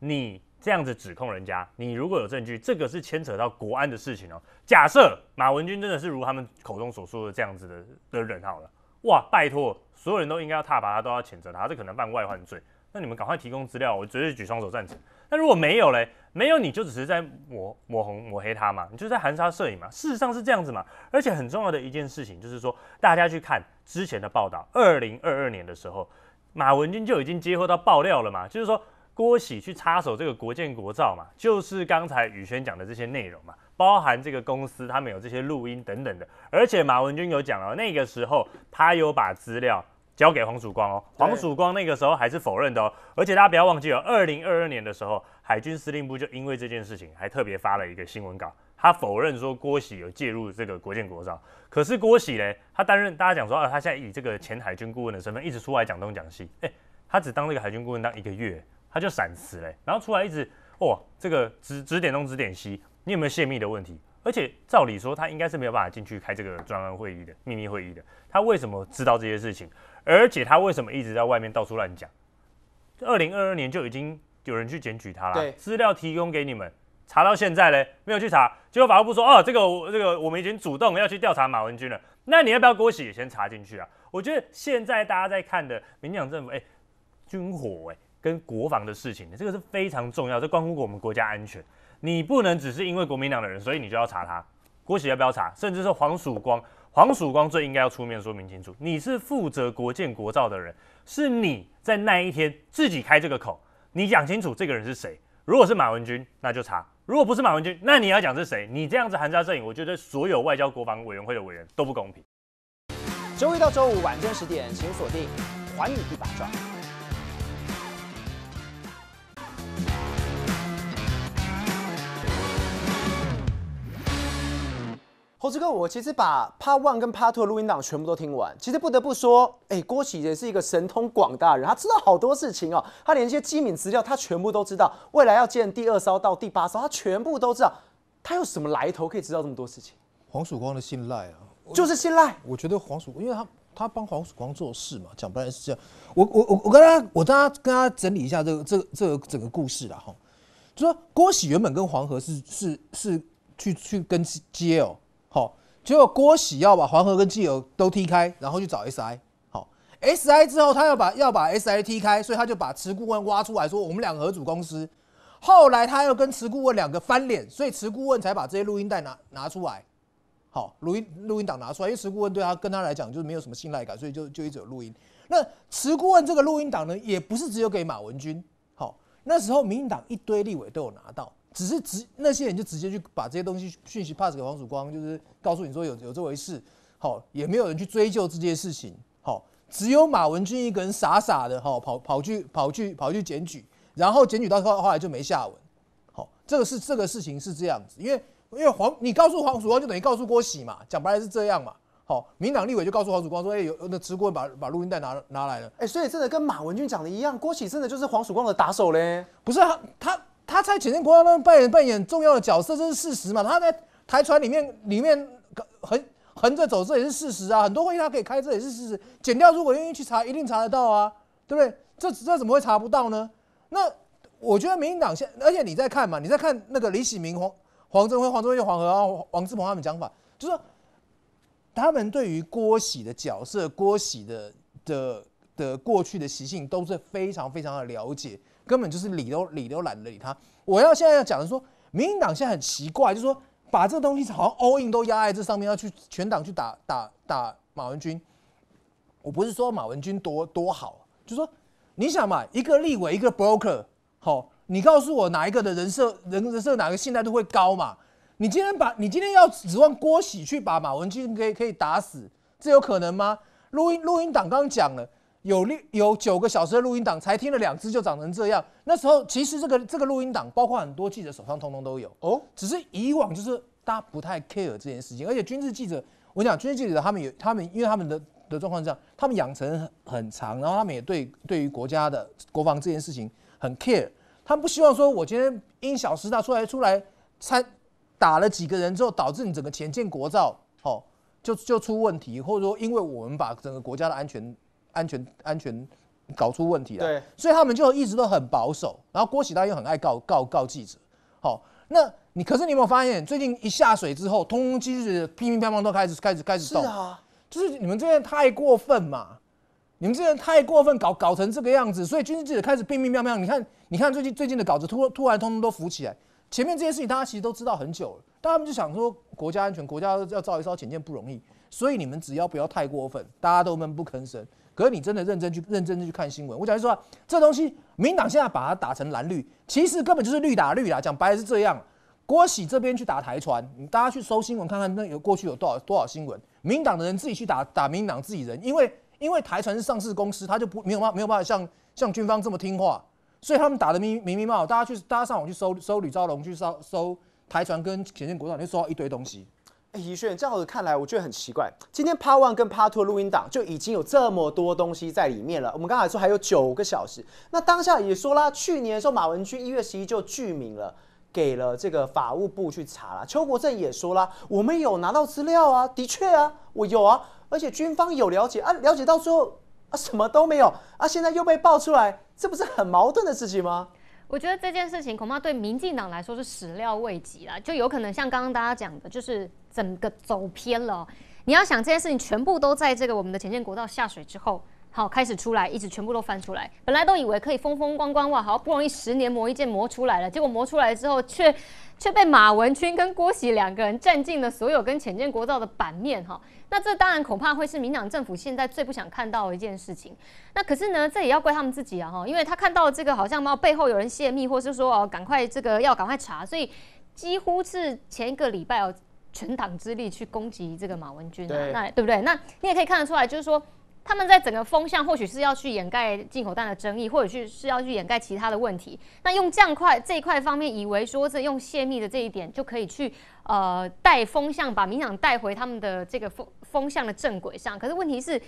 你。这样子指控人家，你如果有证据，这个是牵扯到国安的事情哦。假设马文君真的是如他们口中所说的这样子的的人，好了，哇，拜托，所有人都应该要踏拔他，都要谴责他，这可能犯外患罪。那你们赶快提供资料，我绝对举双手赞成。那如果没有嘞，没有你就只是在抹抹红抹黑他嘛，你就在含沙射影嘛。事实上是这样子嘛。而且很重要的一件事情就是说，大家去看之前的报道，二零二二年的时候，马文君就已经接获到爆料了嘛，就是说。郭喜去插手这个国建国造嘛，就是刚才宇轩讲的这些内容嘛，包含这个公司他们有这些录音等等的，而且马文君有讲了，那个时候他有把资料交给黄曙光哦，黄曙光那个时候还是否认的哦，而且大家不要忘记哦，二零二二年的时候，海军司令部就因为这件事情还特别发了一个新闻稿，他否认说郭喜有介入这个国建国造，可是郭喜呢，他担任大家讲说啊，他现在以这个前海军顾问的身份一直出来讲东讲西，哎，他只当这个海军顾问当一个月。他就闪辞嘞，然后出来一直哇，这个指指点东指点西，你有没有泄密的问题？而且照理说他应该是没有办法进去开这个专案会议的、秘密会议的，他为什么知道这些事情？而且他为什么一直在外面到处乱讲？二零二二年就已经有人去检举他了，资料提供给你们查到现在嘞，没有去查，结果法务部说哦，这个这个我们已经主动要去调查马文君了，那你要不要给我写也先查进去啊？我觉得现在大家在看的民进党政府，哎，军火，哎。跟国防的事情，这个是非常重要，这关乎我们国家安全。你不能只是因为国民党的人，所以你就要查他。郭企要不要查？甚至是黄曙光，黄曙光最应该要出面说明清楚。你是负责国建国造的人，是你在那一天自己开这个口，你讲清楚这个人是谁。如果是马文君，那就查；如果不是马文君，那你要讲是谁。你这样子含沙射影，我觉得所有外交国防委员会的委员都不公平。周一到周五晚间十点，请锁定《还你一把抓》。猴子哥，我其实把 Part One 跟 Part Two 的录音档全部都听完。其实不得不说，哎，郭喜也是一个神通广大人，他知道好多事情哦。他连一些机敏资料，他全部都知道。未来要建第二艘到第八艘，他全部都知道。他有什么来头可以知道这么多事情？黄曙光的信赖啊，就是信赖。我觉得黄曙，因为他他帮黄曙光做事嘛，讲不来是这样。我我我我跟他，我跟家跟他整理一下这个这个这个整个故事啦哈。就说郭喜原本跟黄河是是是去去跟接哦。结果郭喜要把黄河跟纪友都踢开，然后去找 S I。好，S I 之后他要把要把 S I 踢开，所以他就把持顾问挖出来说我们两个合组公司。后来他又跟持顾问两个翻脸，所以持顾问才把这些录音带拿拿出来。好，录音录音档拿出来，因为持顾问对他跟他来讲就是没有什么信赖感，所以就就一直有录音。那持顾问这个录音档呢，也不是只有给马文君，好，那时候民进党一堆立委都有拿到。只是直那些人就直接去把这些东西讯息 pass 给黄曙光，就是告诉你说有有这回事，好也没有人去追究这件事情，好只有马文君一个人傻傻的哈跑跑去跑去跑去检举，然后检举到后后来就没下文，好这个是这个事情是这样子，因为因为黄你告诉黄曙光就等于告诉郭喜嘛，讲白了是这样嘛，好民党立委就告诉黄曙光说，哎有那直播把把录音带拿拿来了，哎所以真的跟马文君讲的一样，郭喜真的就是黄曙光的打手嘞，不是他他。他在前阵国民扮演扮演重要的角色，这是事实嘛？他在台船里面里面横横着走，这也是事实啊。很多会议他可以开，这也是事实。剪掉，如果愿意去查，一定查得到啊，对不对？这这怎么会查不到呢？那我觉得民进党现，而且你在看嘛，你在看那个李喜明、黄黄镇辉、黄镇辉、黄河啊、王志鹏他们讲法，就是他们对于郭喜的角色、郭喜的的的过去的习性都是非常非常的了解。根本就是理都理都懒得理他。我要现在要讲的说，民进党现在很奇怪，就是说把这个东西好像 all in 都压在这上面，要去全党去打打打马文君。我不是说马文君多多好，就说你想嘛，一个立委，一个 broker 好，你告诉我哪一个的人设人人设哪个信赖度会高嘛？你今天把你今天要指望郭喜去把马文君可以可以打死，这有可能吗？录音录音党刚讲了。有六有九个小时的录音档，才听了两次就长成这样。那时候其实这个这个录音档，包括很多记者手上通通都有哦。只是以往就是大家不太 care 这件事情，而且军事记者，我讲军事记者他们也他们，因为他们的的状况是这样，他们养成很长，然后他们也对对于国家的国防这件事情很 care。他们不希望说我今天因小失大，出来出来参打了几个人之后，导致你整个前线国造哦就就出问题，或者说因为我们把整个国家的安全。安全安全搞出问题来，所以他们就一直都很保守。然后郭喜达又很爱告告告记者，好，那你可是你有没有发现，最近一下水之后，通通记者乒乒乓乓都开始开始开始动，是啊，就是你们这人太过分嘛，你们这人太过分，搞搞成这个样子，所以军事记者开始乒乒乓乓。你看，你看最近最近的稿子突突然通通都浮起来，前面这些事情大家其实都知道很久了，但他们就想说国家安全，国家要造一艘潜舰不容易，所以你们只要不要太过分，大家都闷不吭声。可是你真的认真去认真的去看新闻，我讲你说，这东西民党现在把它打成蓝绿，其实根本就是绿打绿啊。讲白是这样，郭喜这边去打台船，你大家去搜新闻看看，那有过去有多少多少新闻？民党的人自己去打打民党自己人，因为因为台船是上市公司，他就不没有办没有办法像像军方这么听话，所以他们打的明明明白。大家去大家上网去搜搜吕昭龙去搜搜台船跟前线国道，你搜到一堆东西。一轩，这样子看来，我觉得很奇怪。今天 Part One 跟 Part Two 录音档就已经有这么多东西在里面了。我们刚才说还有九个小时，那当下也说啦，去年的时候马文君一月十一就具名了，给了这个法务部去查了。邱国正也说啦，我们有拿到资料啊，的确啊，我有啊，而且军方有了解啊，了解到之后啊，什么都没有啊，现在又被爆出来，这不是很矛盾的事情吗？我觉得这件事情恐怕对民进党来说是始料未及啦，就有可能像刚刚大家讲的，就是整个走偏了。你要想这件事情，全部都在这个我们的前线国道下水之后。好，开始出来，一直全部都翻出来。本来都以为可以风风光光哇，好不容易十年磨一剑磨出来了，结果磨出来之后，却却被马文君跟郭喜两个人占尽了所有跟浅见国造的版面哈。那这当然恐怕会是民党政府现在最不想看到的一件事情。那可是呢，这也要怪他们自己啊哈，因为他看到这个好像嘛，背后有人泄密，或是说哦，赶快这个要赶快查，所以几乎是前一个礼拜哦，全党之力去攻击这个马文君啊，那对不对？那你也可以看得出来，就是说。他们在整个风向，或许是要去掩盖进口蛋的争议，或者去是要去掩盖其他的问题。那用这样快这一块方面，以为说这用泄密的这一点就可以去呃带风向，把民党带回他们的这个风风向的正轨上。可是问题是，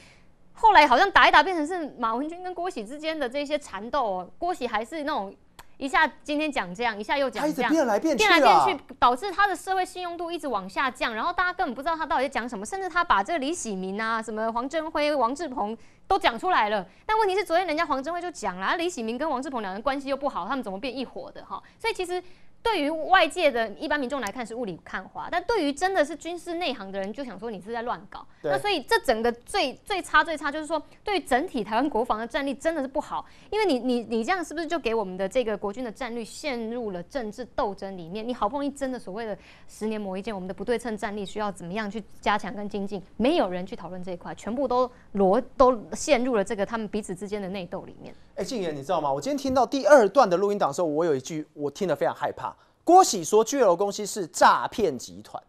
后来好像打一打变成是马文君跟郭喜之间的这些缠斗哦，郭喜还是那种。一下今天讲这样，一下又讲这样，变来变去，变来变去，导致他的社会信用度一直往下降。然后大家根本不知道他到底在讲什么，甚至他把这个李喜明啊、什么黄镇辉、王志鹏都讲出来了。但问题是，昨天人家黄镇辉就讲了，李喜明跟王志鹏两人关系又不好，他们怎么变一伙的哈？所以其实。对于外界的一般民众来看是雾里看花，但对于真的是军事内行的人就想说你是在乱搞。那所以这整个最最差最差就是说，对于整体台湾国防的战力真的是不好，因为你你你这样是不是就给我们的这个国军的战力陷入了政治斗争里面？你好不容易真的所谓的十年磨一剑，我们的不对称战力需要怎么样去加强跟精进，没有人去讨论这一块，全部都罗都陷入了这个他们彼此之间的内斗里面。哎，静言，你知道吗？我今天听到第二段的录音档的时候，我有一句我听得非常害怕。郭喜说，巨楼公司是诈骗集团。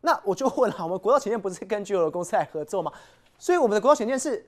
那我就问了，我们国道前建不是跟巨楼公司来合作吗？所以我们的国道前建是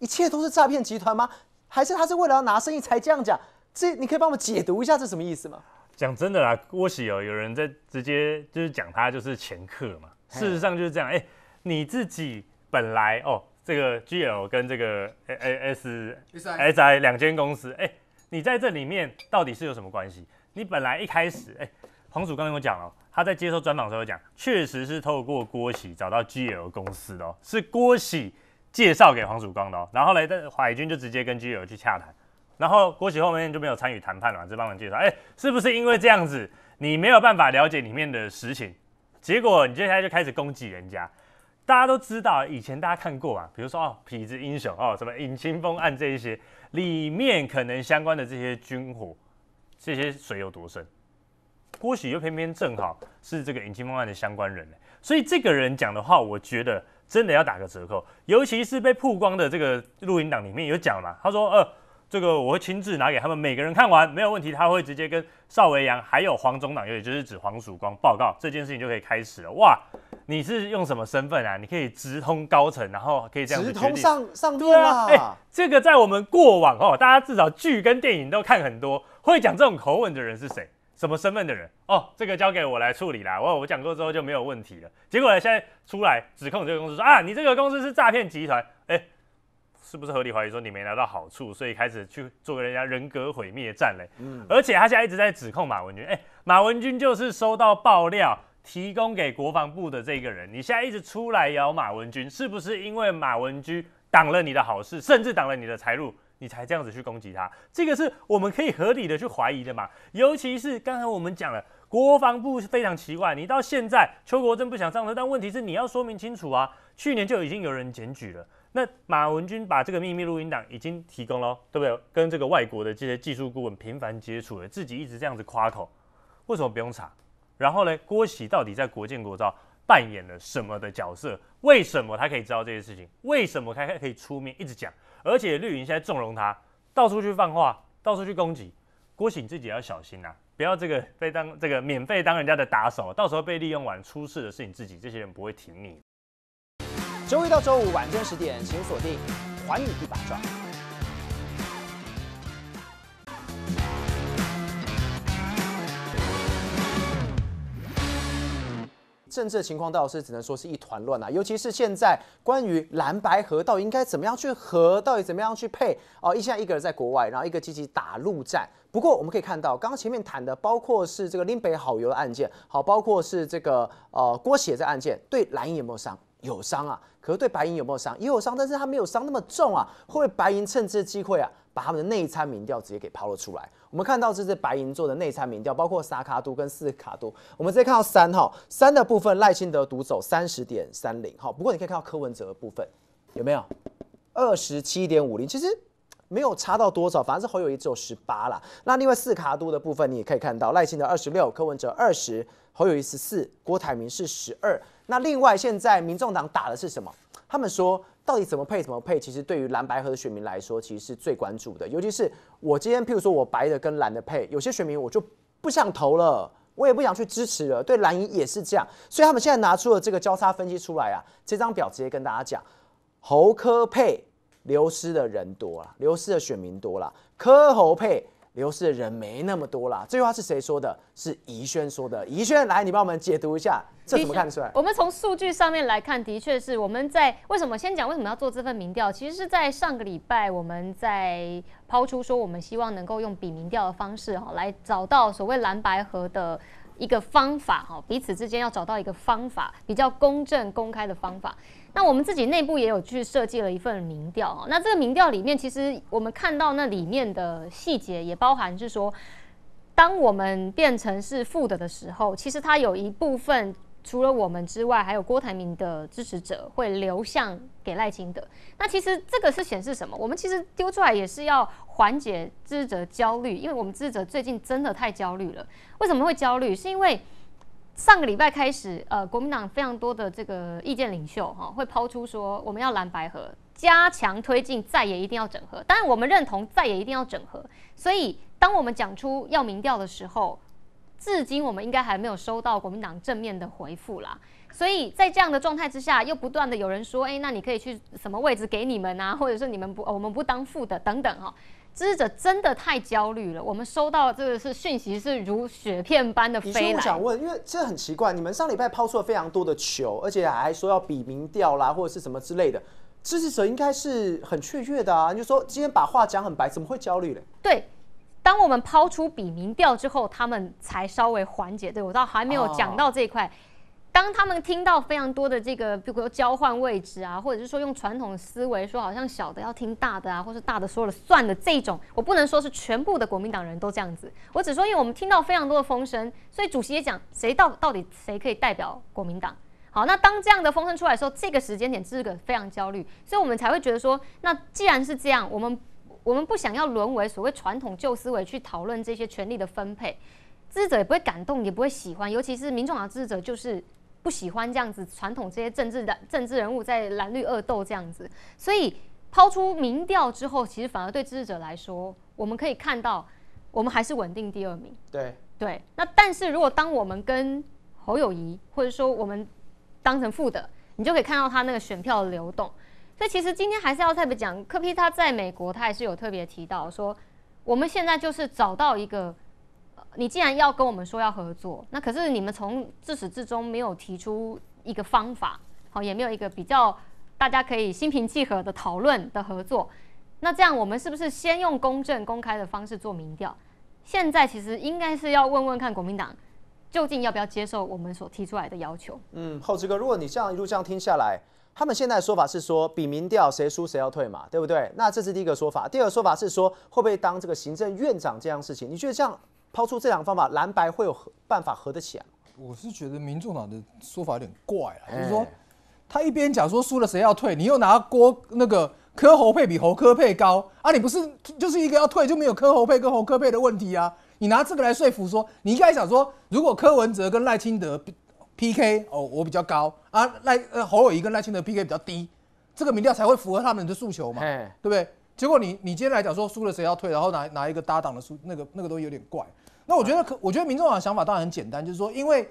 一切都是诈骗集团吗？还是他是为了要拿生意才这样讲？这你可以帮我们解读一下，这什么意思吗？讲真的啦，郭喜哦，有人在直接就是讲他就是前客嘛。事实上就是这样。哎，你自己本来哦，这个 G L 跟这个 A S S I 两间公司，哎，你在这里面到底是有什么关系？你本来一开始，哎。黄祖刚跟我讲了，他在接受专访的时候讲，确实是透过郭喜找到 GL 公司的，是郭喜介绍给黄祖光的哦。然后嘞，但海军就直接跟 GL 去洽谈，然后郭喜后面就没有参与谈判了，只帮忙介绍。哎，是不是因为这样子，你没有办法了解里面的实情，结果你接下来就开始攻击人家？大家都知道，以前大家看过啊，比如说哦，痞子英雄哦，什么引清风案这些，里面可能相关的这些军火，这些水有多深？郭喜又偏偏正好是这个引擎方案的相关人，所以这个人讲的话，我觉得真的要打个折扣。尤其是被曝光的这个录音档里面有讲嘛，他说：“呃，这个我会亲自拿给他们每个人看完，没有问题，他会直接跟邵维阳还有黄总党也就是指黄曙光报告这件事情就可以开始了。”哇，你是用什么身份啊？你可以直通高层，然后可以这样直通上上对啊，哎，这个在我们过往哦，大家至少剧跟电影都看很多，会讲这种口吻的人是谁？什么身份的人哦？这个交给我来处理啦。我我讲过之后就没有问题了。结果呢，现在出来指控这个公司说啊，你这个公司是诈骗集团，哎，是不是合理怀疑说你没拿到好处，所以开始去做人人人格毁灭战嘞？嗯，而且他现在一直在指控马文君，哎，马文君就是收到爆料提供给国防部的这个人。你现在一直出来咬马文君，是不是因为马文君挡了你的好事，甚至挡了你的财路？你才这样子去攻击他，这个是我们可以合理的去怀疑的嘛？尤其是刚才我们讲了，国防部是非常奇怪，你到现在邱国正不想上车，但问题是你要说明清楚啊。去年就已经有人检举了，那马文君把这个秘密录音档已经提供了，对不对？跟这个外国的这些技术顾问频繁接触，自己一直这样子夸口，为什么不用查？然后呢，郭喜到底在国建国造？扮演了什么的角色？为什么他可以知道这些事情？为什么他可以出面一直讲？而且绿营现在纵容他到处去放话，到处去攻击。郭醒自己要小心呐，不要这个被当这个免费当人家的打手，到时候被利用完出事的是你自己。这些人不会停你。周一到周五晚间十点，请锁定《还你一把抓》。政治情况倒是只能说是一团乱啊，尤其是现在关于蓝白河到底应该怎么样去合，到底怎么样去配哦，一下一个人在国外，然后一个积极打陆战。不过我们可以看到，刚刚前面谈的包括是这个林北好油的案件，好，包括是这个呃郭血这案件，对蓝银有没有伤？有伤啊，可是对白银有没有伤？也有伤，但是他没有伤那么重啊。会不会白银趁这机会啊？把他们的内参民调直接给抛了出来。我们看到这是白银座的内参民调，包括萨卡都跟四卡都。我们直接看到三哈，三的部分赖清德独走三十点三零哈，不过你可以看到柯文哲的部分有没有二十七点五零，其实没有差到多少，反而是侯友谊只有十八啦。那另外四卡度的部分你也可以看到，赖清德二十六，柯文哲二十，侯友谊十四，郭台铭是十二。那另外现在民众党打的是什么？他们说。到底怎么配怎么配？其实对于蓝白河的选民来说，其实是最关注的。尤其是我今天，譬如说我白的跟蓝的配，有些选民我就不想投了，我也不想去支持了。对蓝营也是这样，所以他们现在拿出了这个交叉分析出来啊，这张表直接跟大家讲：侯科配流失的人多了，流失的选民多了，科侯配。流失的人没那么多啦，这句话是谁说的？是怡轩说的。怡轩，来，你帮我们解读一下，这怎么看出来？我们从数据上面来看，的确是我们在为什么先讲为什么要做这份民调？其实是在上个礼拜，我们在抛出说，我们希望能够用比民调的方式哈，来找到所谓蓝白核的一个方法哈，彼此之间要找到一个方法，比较公正公开的方法。那我们自己内部也有去设计了一份民调，那这个民调里面，其实我们看到那里面的细节，也包含是说，当我们变成是负的的时候，其实它有一部分除了我们之外，还有郭台铭的支持者会流向给赖清德。那其实这个是显示什么？我们其实丢出来也是要缓解支持者焦虑，因为我们支持者最近真的太焦虑了。为什么会焦虑？是因为。上个礼拜开始，呃，国民党非常多的这个意见领袖哈，会抛出说我们要蓝白合，加强推进，再也一定要整合。当然，我们认同再也一定要整合。所以，当我们讲出要民调的时候，至今我们应该还没有收到国民党正面的回复啦。所以在这样的状态之下，又不断的有人说，哎，那你可以去什么位置给你们啊？或者是你们不，我们不当副的等等哈。支持者真的太焦虑了，我们收到这个是讯息是如雪片般的飞来。我想问，因为这很奇怪，你们上礼拜抛出了非常多的球，而且还说要比民调啦或者是什么之类的，支持者应该是很雀跃的啊。你就说今天把话讲很白，怎么会焦虑嘞？对，当我们抛出比民调之后，他们才稍微缓解。对我倒还没有讲到这一块。当他们听到非常多的这个，比如交换位置啊，或者是说用传统思维说好像小的要听大的啊，或是大的说了算的这种，我不能说是全部的国民党人都这样子，我只说因为我们听到非常多的风声，所以主席也讲谁到到底谁可以代表国民党。好，那当这样的风声出来的时候，这个时间点，这个者非常焦虑，所以我们才会觉得说，那既然是这样，我们我们不想要沦为所谓传统旧思维去讨论这些权力的分配，支持者也不会感动，也不会喜欢，尤其是民众党支持者就是。不喜欢这样子传统这些政治的政治人物在蓝绿恶斗这样子，所以抛出民调之后，其实反而对支持者来说，我们可以看到我们还是稳定第二名。对对，那但是如果当我们跟侯友谊，或者说我们当成负的，你就可以看到他那个选票流动。所以其实今天还是要特别讲，科皮他在美国，他还是有特别提到说，我们现在就是找到一个。你既然要跟我们说要合作，那可是你们从自始至终没有提出一个方法，好，也没有一个比较大家可以心平气和的讨论的合作。那这样我们是不是先用公正公开的方式做民调？现在其实应该是要问问看国民党究竟要不要接受我们所提出来的要求。嗯，厚志哥，如果你这样一路这样听下来，他们现在的说法是说比民调谁输谁要退嘛，对不对？那这是第一个说法。第二个说法是说会不会当这个行政院长这样事情？你觉得这样？抛出这两个方法，蓝白会有办法合得起来？我是觉得民众党的说法有点怪啊，就是说他一边讲说输了谁要退，你又拿郭那个柯侯配比侯柯配高啊，你不是就是一个要退就没有柯侯配跟侯柯配的问题啊？你拿这个来说服说，你应该想说，如果柯文哲跟赖清德 P K，哦，我比较高啊，赖呃侯友谊跟赖清德 P K 比较低，这个民调才会符合他们的诉求嘛？对不对？结果你你今天来讲说输了谁要退，然后拿拿一个搭档的输那个那个东西有点怪。那我觉得可我觉得民众党的想法当然很简单，就是说因为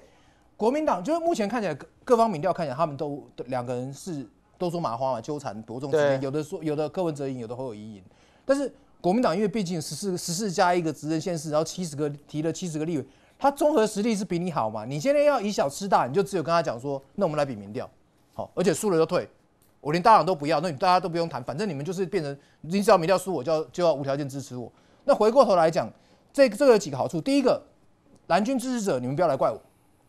国民党就是目前看起来各各方民调看起来他们都两个人是都说麻花嘛，纠缠伯仲之间，有的说有的柯文哲赢，有的侯友宜赢。但是国民党因为毕竟十四十四加一个执任县市，然后七十个提了七十个立委，他综合实力是比你好嘛。你现在要以小吃大，你就只有跟他讲说，那我们来比民调，好，而且输了就退。我连搭档都不要，那你大家都不用谈，反正你们就是变成你只要明要输，我就要就要无条件支持我。那回过头来讲，这这个几个好处，第一个，蓝军支持者你们不要来怪我，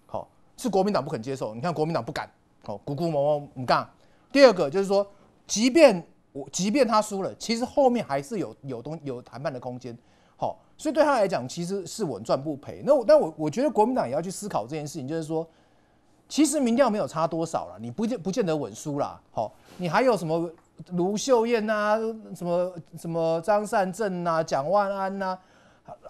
好，是国民党不肯接受，你看国民党不敢，好，咕咕毛毛你干。第二个就是说，即便我即便他输了，其实后面还是有有东有谈判的空间，好，所以对他来讲其实是稳赚不赔。那我但我我觉得国民党也要去思考这件事情，就是说。其实民调没有差多少了，你不不见得稳输啦。好，你还有什么卢秀燕啊，什么什么张善政啊，蒋万安啊，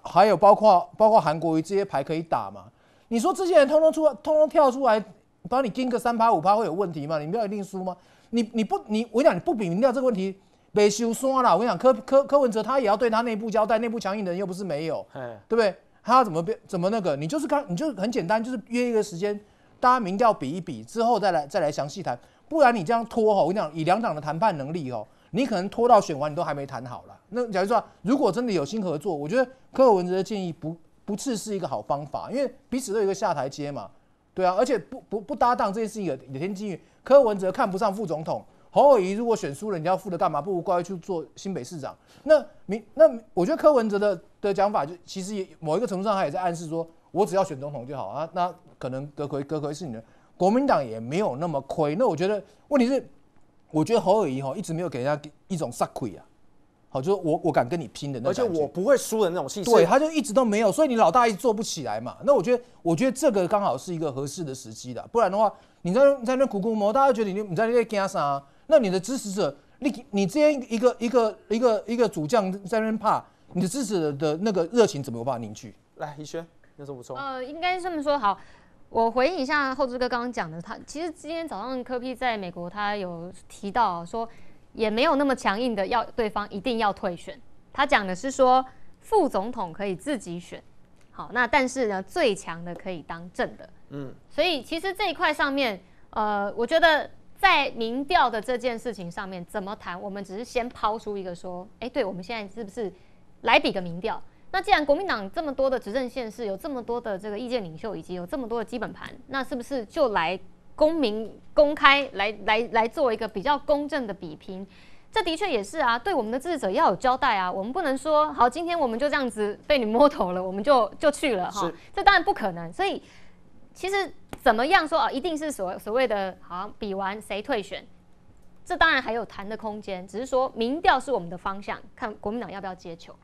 还有包括包括韩国瑜这些牌可以打嘛？你说这些人通通出，通通跳出来帮你盯个三趴五趴会有问题吗？你要一定输吗？你你不你，我讲你不比民调这个问题被修山了。我跟你讲，柯柯柯文哲他也要对他内部交代，内部强硬的人又不是没有，对不对？他怎么变怎么那个？你就是刚，你就很简单，就是约一个时间。大家民调比一比之后再来再来详细谈，不然你这样拖哦，我讲以两党的谈判能力哦，你可能拖到选完你都还没谈好了。那假如说如果真的有新合作，我觉得柯文哲的建议不不次是一个好方法，因为彼此都有一个下台阶嘛，对啊，而且不不不搭档这件事情也也天机。柯文哲看不上副总统侯友谊，如果选输了你要负责干嘛？不如乖乖去做新北市长。那明那我觉得柯文哲的的讲法就其实某一个程度上他也在暗示说。我只要选总统就好啊！那可能割奎割奎是你的，国民党也没有那么亏。那我觉得问题是，我觉得侯友谊哈一直没有给人家一种杀亏啊，好，就是我我敢跟你拼的那，而且我不会输的那种气势。对，他就一直都没有，所以你老大一直做不起来嘛。那我觉得，我觉得这个刚好是一个合适的时机的，不然的话你在你在那苦苦磨，大家觉得你你在那干啥？那你的支持者，你你这样一个一个一个一个主将在那怕，你的支持者的那个热情怎么有办法凝聚？来，逸轩。有什么补充？呃，应该这么说好。我回应一下后知哥刚刚讲的，他其实今天早上科皮在美国，他有提到说，也没有那么强硬的要对方一定要退选。他讲的是说，副总统可以自己选。好，那但是呢，最强的可以当正的。嗯，所以其实这一块上面，呃，我觉得在民调的这件事情上面怎么谈，我们只是先抛出一个说，哎，对我们现在是不是来比个民调？那既然国民党这么多的执政县市，有这么多的这个意见领袖，以及有这么多的基本盘，那是不是就来公民公开来来来做一个比较公正的比拼？这的确也是啊，对我们的支持者要有交代啊。我们不能说好，今天我们就这样子被你摸头了，我们就就去了哈。这当然不可能。所以其实怎么样说啊，一定是所所谓的好像比完谁退选，这当然还有谈的空间。只是说民调是我们的方向，看国民党要不要接球。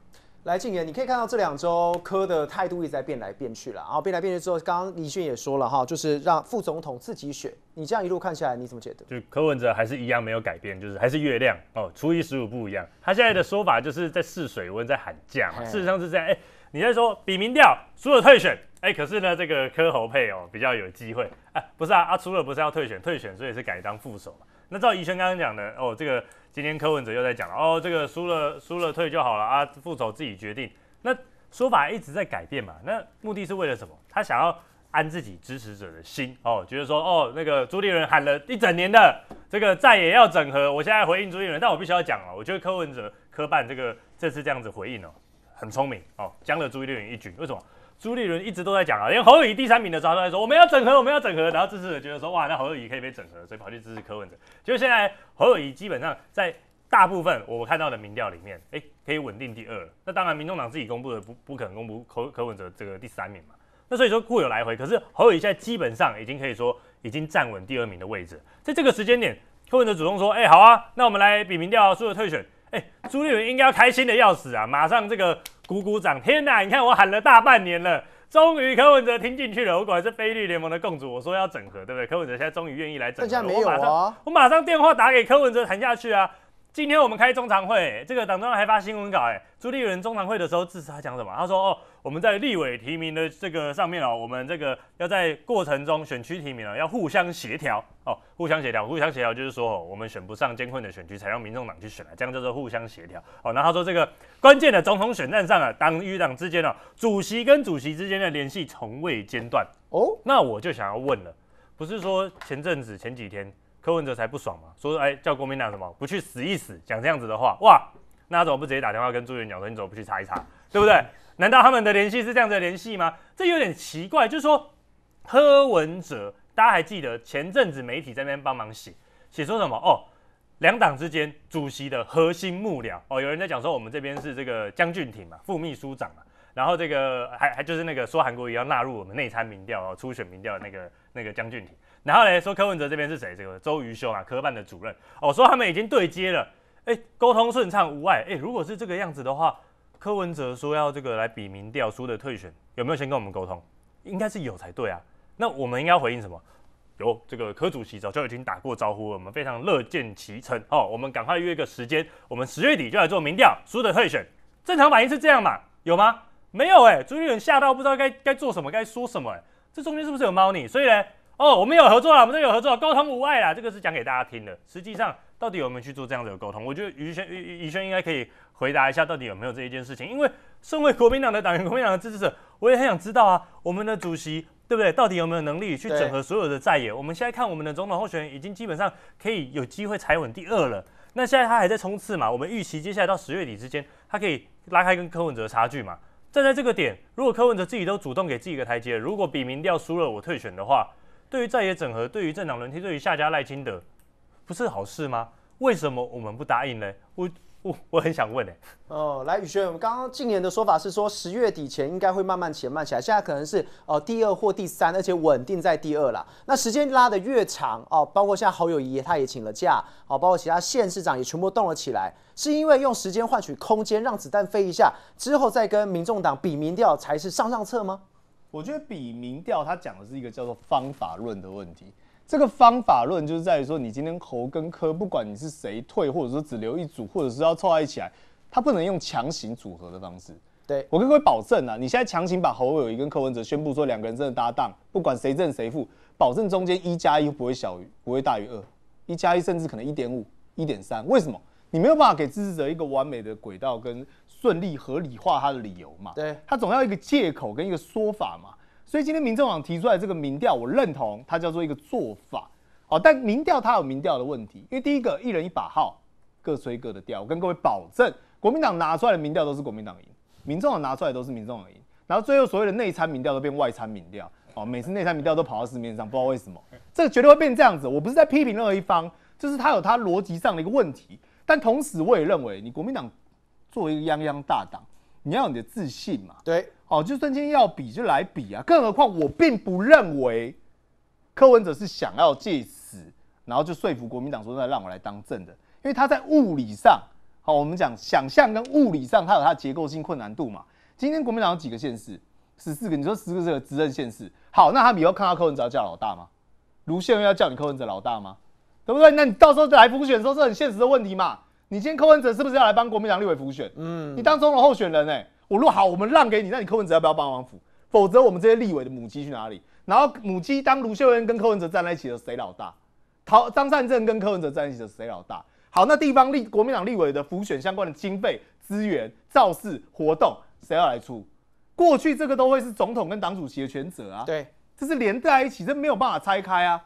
来，静言，你可以看到这两周柯的态度一直在变来变去了，然后变来变去之后，刚刚宜萱也说了哈，就是让副总统自己选。你这样一路看下来，你怎么觉得？就柯文哲还是一样没有改变，就是还是月亮哦，初一十五不一样。他现在的说法就是在试水，温，在喊价，事实上是这样。哎，你在说比民调输了退选，哎，可是呢，这个柯侯配哦比较有机会。哎，不是啊，啊，除了不是要退选，退选所以是改当副手嘛。那照宜萱刚刚讲的哦，这个。今天柯文哲又在讲了哦，这个输了输了退就好了啊，复仇自己决定。那说法一直在改变嘛？那目的是为了什么？他想要安自己支持者的心哦，觉得说哦，那个朱立伦喊了一整年的这个债也要整合，我现在回应朱立伦，但我必须要讲哦，我觉得柯文哲科办这个这次这样子回应哦，很聪明哦，将了朱立伦一军。为什么？朱立伦一直都在讲啊，因为侯友谊第三名的时候，他在说我们要整合，我们要整合。然后支持者觉得说哇，那侯友谊可以被整合，所以跑去支持柯文哲。就果现在侯友谊基本上在大部分我看到的民调里面，哎，可以稳定第二。那当然，民众党自己公布的不不可能公布柯柯文哲这个第三名嘛。那所以说固有来回，可是侯友谊现在基本上已经可以说已经站稳第二名的位置。在这个时间点，柯文哲主动说，哎，好啊，那我们来比民调，输了退选。哎，朱立伦应该要开心的要死啊，马上这个。鼓鼓掌！天哪，你看我喊了大半年了，终于柯文哲听进去了。我果然是非利联盟的共主，我说要整合，对不对？柯文哲现在终于愿意来整合，我马上，我马上电话打给柯文哲谈下去啊。今天我们开中常会，这个党中央还发新闻稿哎，朱立伦中常会的时候，致少他讲什么？他说哦，我们在立委提名的这个上面哦，我们这个要在过程中选区提名哦，要互相协调哦，互相协调，互相协调就是说哦，我们选不上监困的选区才让民众党去选啊，这样叫做互相协调哦。然后他说这个关键的总统选战上啊，党与党之间哦，主席跟主席之间的联系从未间断哦。那我就想要问了，不是说前阵子前几天？柯文哲才不爽嘛，说说哎，叫国民党什么不去死一死，讲这样子的话，哇，那他怎么不直接打电话跟朱元鸟说，你怎么不去查一查，对不对？难道他们的联系是这样的联系吗？这有点奇怪。就是说柯文哲，大家还记得前阵子媒体在那边帮忙写，写说什么哦？两党之间主席的核心幕僚哦，有人在讲说我们这边是这个江俊廷嘛，副秘书长嘛，然后这个还还就是那个说韩国瑜要纳入我们内参民调哦，初选民调那个那个江俊廷。然后呢，说柯文哲这边是谁？这个周瑜修嘛，科办的主任。我说他们已经对接了，哎，沟通顺畅无碍。哎，如果是这个样子的话，柯文哲说要这个来比民调输的退选，有没有先跟我们沟通？应该是有才对啊。那我们应该要回应什么？有这个柯主席早就已经打过招呼了，我们非常乐见其成。哦，我们赶快约一个时间，我们十月底就来做民调输的退选。正常反应是这样嘛？有吗？没有哎，朱议员吓到不知道该该做什么，该说什么哎，这中间是不是有猫腻？所以呢？哦，我们有合作了，我们都有合作，沟通无碍啦。这个是讲给大家听的。实际上，到底有没有去做这样的沟通？我觉得于轩、于于轩应该可以回答一下，到底有没有这一件事情。因为身为国民党的党员、国民党的支持者，我也很想知道啊，我们的主席对不对？到底有没有能力去整合所有的在野？我们现在看，我们的总统候选人已经基本上可以有机会踩稳第二了。那现在他还在冲刺嘛？我们预期接下来到十月底之间，他可以拉开跟柯文哲差距嘛？站在这个点，如果柯文哲自己都主动给自己一个台阶，如果比民调输了，我退选的话。对于在野整合，对于政党轮替，对于下家赖清德，不是好事吗？为什么我们不答应呢？我我我很想问呢。哦，来宇轩，我们刚刚近年的说法是说十月底前应该会慢慢前慢起来，现在可能是呃第二或第三，而且稳定在第二了。那时间拉得越长哦，包括现在好友谊他也请了假哦，包括其他县市长也全部动了起来，是因为用时间换取空间，让子弹飞一下之后再跟民众党比民调才是上上策吗？我觉得比民调，它讲的是一个叫做方法论的问题。这个方法论就是在于说，你今天侯跟柯，不管你是谁退，或者说只留一组，或者是要凑在一起来，他不能用强行组合的方式。对我跟各保证啊，你现在强行把侯友谊跟柯文哲宣布说两个人真的搭档，不管谁正谁负，保证中间一加一不会小于，不会大于二，一加一甚至可能一点五、一点三。为什么？你没有办法给支持者一个完美的轨道跟。顺利合理化他的理由嘛？对他总要一个借口跟一个说法嘛。所以今天民众党提出来这个民调，我认同它叫做一个做法哦。但民调它有民调的问题，因为第一个一人一把号，各吹各的调。我跟各位保证，国民党拿出来的民调都是国民党赢，民众党拿出来都是民众党赢。然后最后所谓的内参民调都变外参民调哦，每次内参民调都跑到市面上，不知道为什么，这个绝对会变这样子。我不是在批评任何一方，就是他有他逻辑上的一个问题。但同时我也认为，你国民党。作为一个泱泱大党，你要你的自信嘛？对，哦，就算今天要比就来比啊！更何况我并不认为柯文哲是想要借此，然后就说服国民党说那让我来当政的，因为他在物理上，好，我们讲想象跟物理上，他有他结构性困难度嘛。今天国民党有几个县市？十四个，你说十个是个执政县市，好，那他以后看到柯文哲要叫老大吗？卢秀燕要叫你柯文哲老大吗？对不对？那你到时候来补选时候是很现实的问题嘛。你今天柯文哲是不是要来帮国民党立委辅选？嗯，你当中的候选人哎，我如果好，我们让给你，那你柯文哲要不要帮忙辅？否则我们这些立委的母鸡去哪里？然后母鸡当卢秀燕跟柯文哲站在一起的谁老大？陶张善政跟柯文哲站在一起的谁老大？好，那地方立国民党立委的辅选相关的经费资源、造势活动，谁要来出？过去这个都会是总统跟党主席的权责啊。对，这是连在一起，这没有办法拆开啊。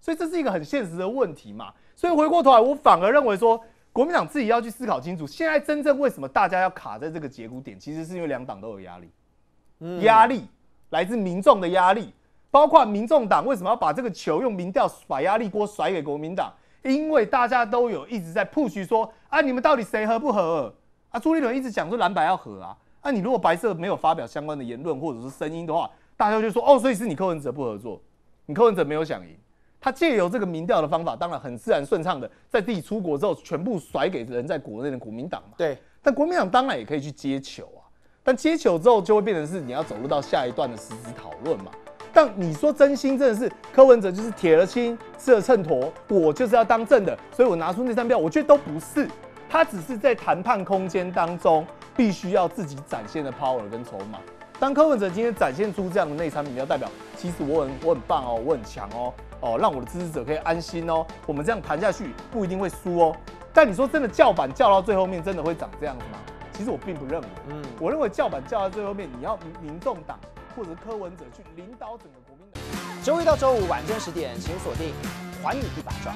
所以这是一个很现实的问题嘛。所以回过头来，我反而认为说。国民党自己要去思考清楚，现在真正为什么大家要卡在这个节骨点，其实是因为两党都有压力，压力来自民众的压力，包括民众党为什么要把这个球用民调把压力锅甩给国民党？因为大家都有一直在 push 说，啊，你们到底谁合不合？啊，朱立伦一直讲说蓝白要合啊，那你如果白色没有发表相关的言论或者是声音的话，大家就说哦，所以是你柯文哲不合作，你柯文哲没有想赢。他借由这个民调的方法，当然很自然顺畅的，在自己出国之后，全部甩给人在国内的国民党嘛。对。但国民党当然也可以去接球啊。但接球之后，就会变成是你要走入到下一段的实质讨论嘛。但你说真心真的是，柯文哲就是铁了心，了秤砣，我就是要当政的，所以我拿出那张票，我觉得都不是。他只是在谈判空间当中，必须要自己展现的 power 跟筹码。当柯文哲今天展现出这样的内参民调代表，其实我很我很棒哦，我很强哦。哦，让我的支持者可以安心哦。我们这样盘下去不一定会输哦。但你说真的叫板叫到最后面，真的会长这样子吗？其实我并不认为。嗯，我认为叫板叫到最后面，你要民众动党或者柯文哲去领导整个国民党。周一到周五晚间十点，请锁定《还你一把抓》。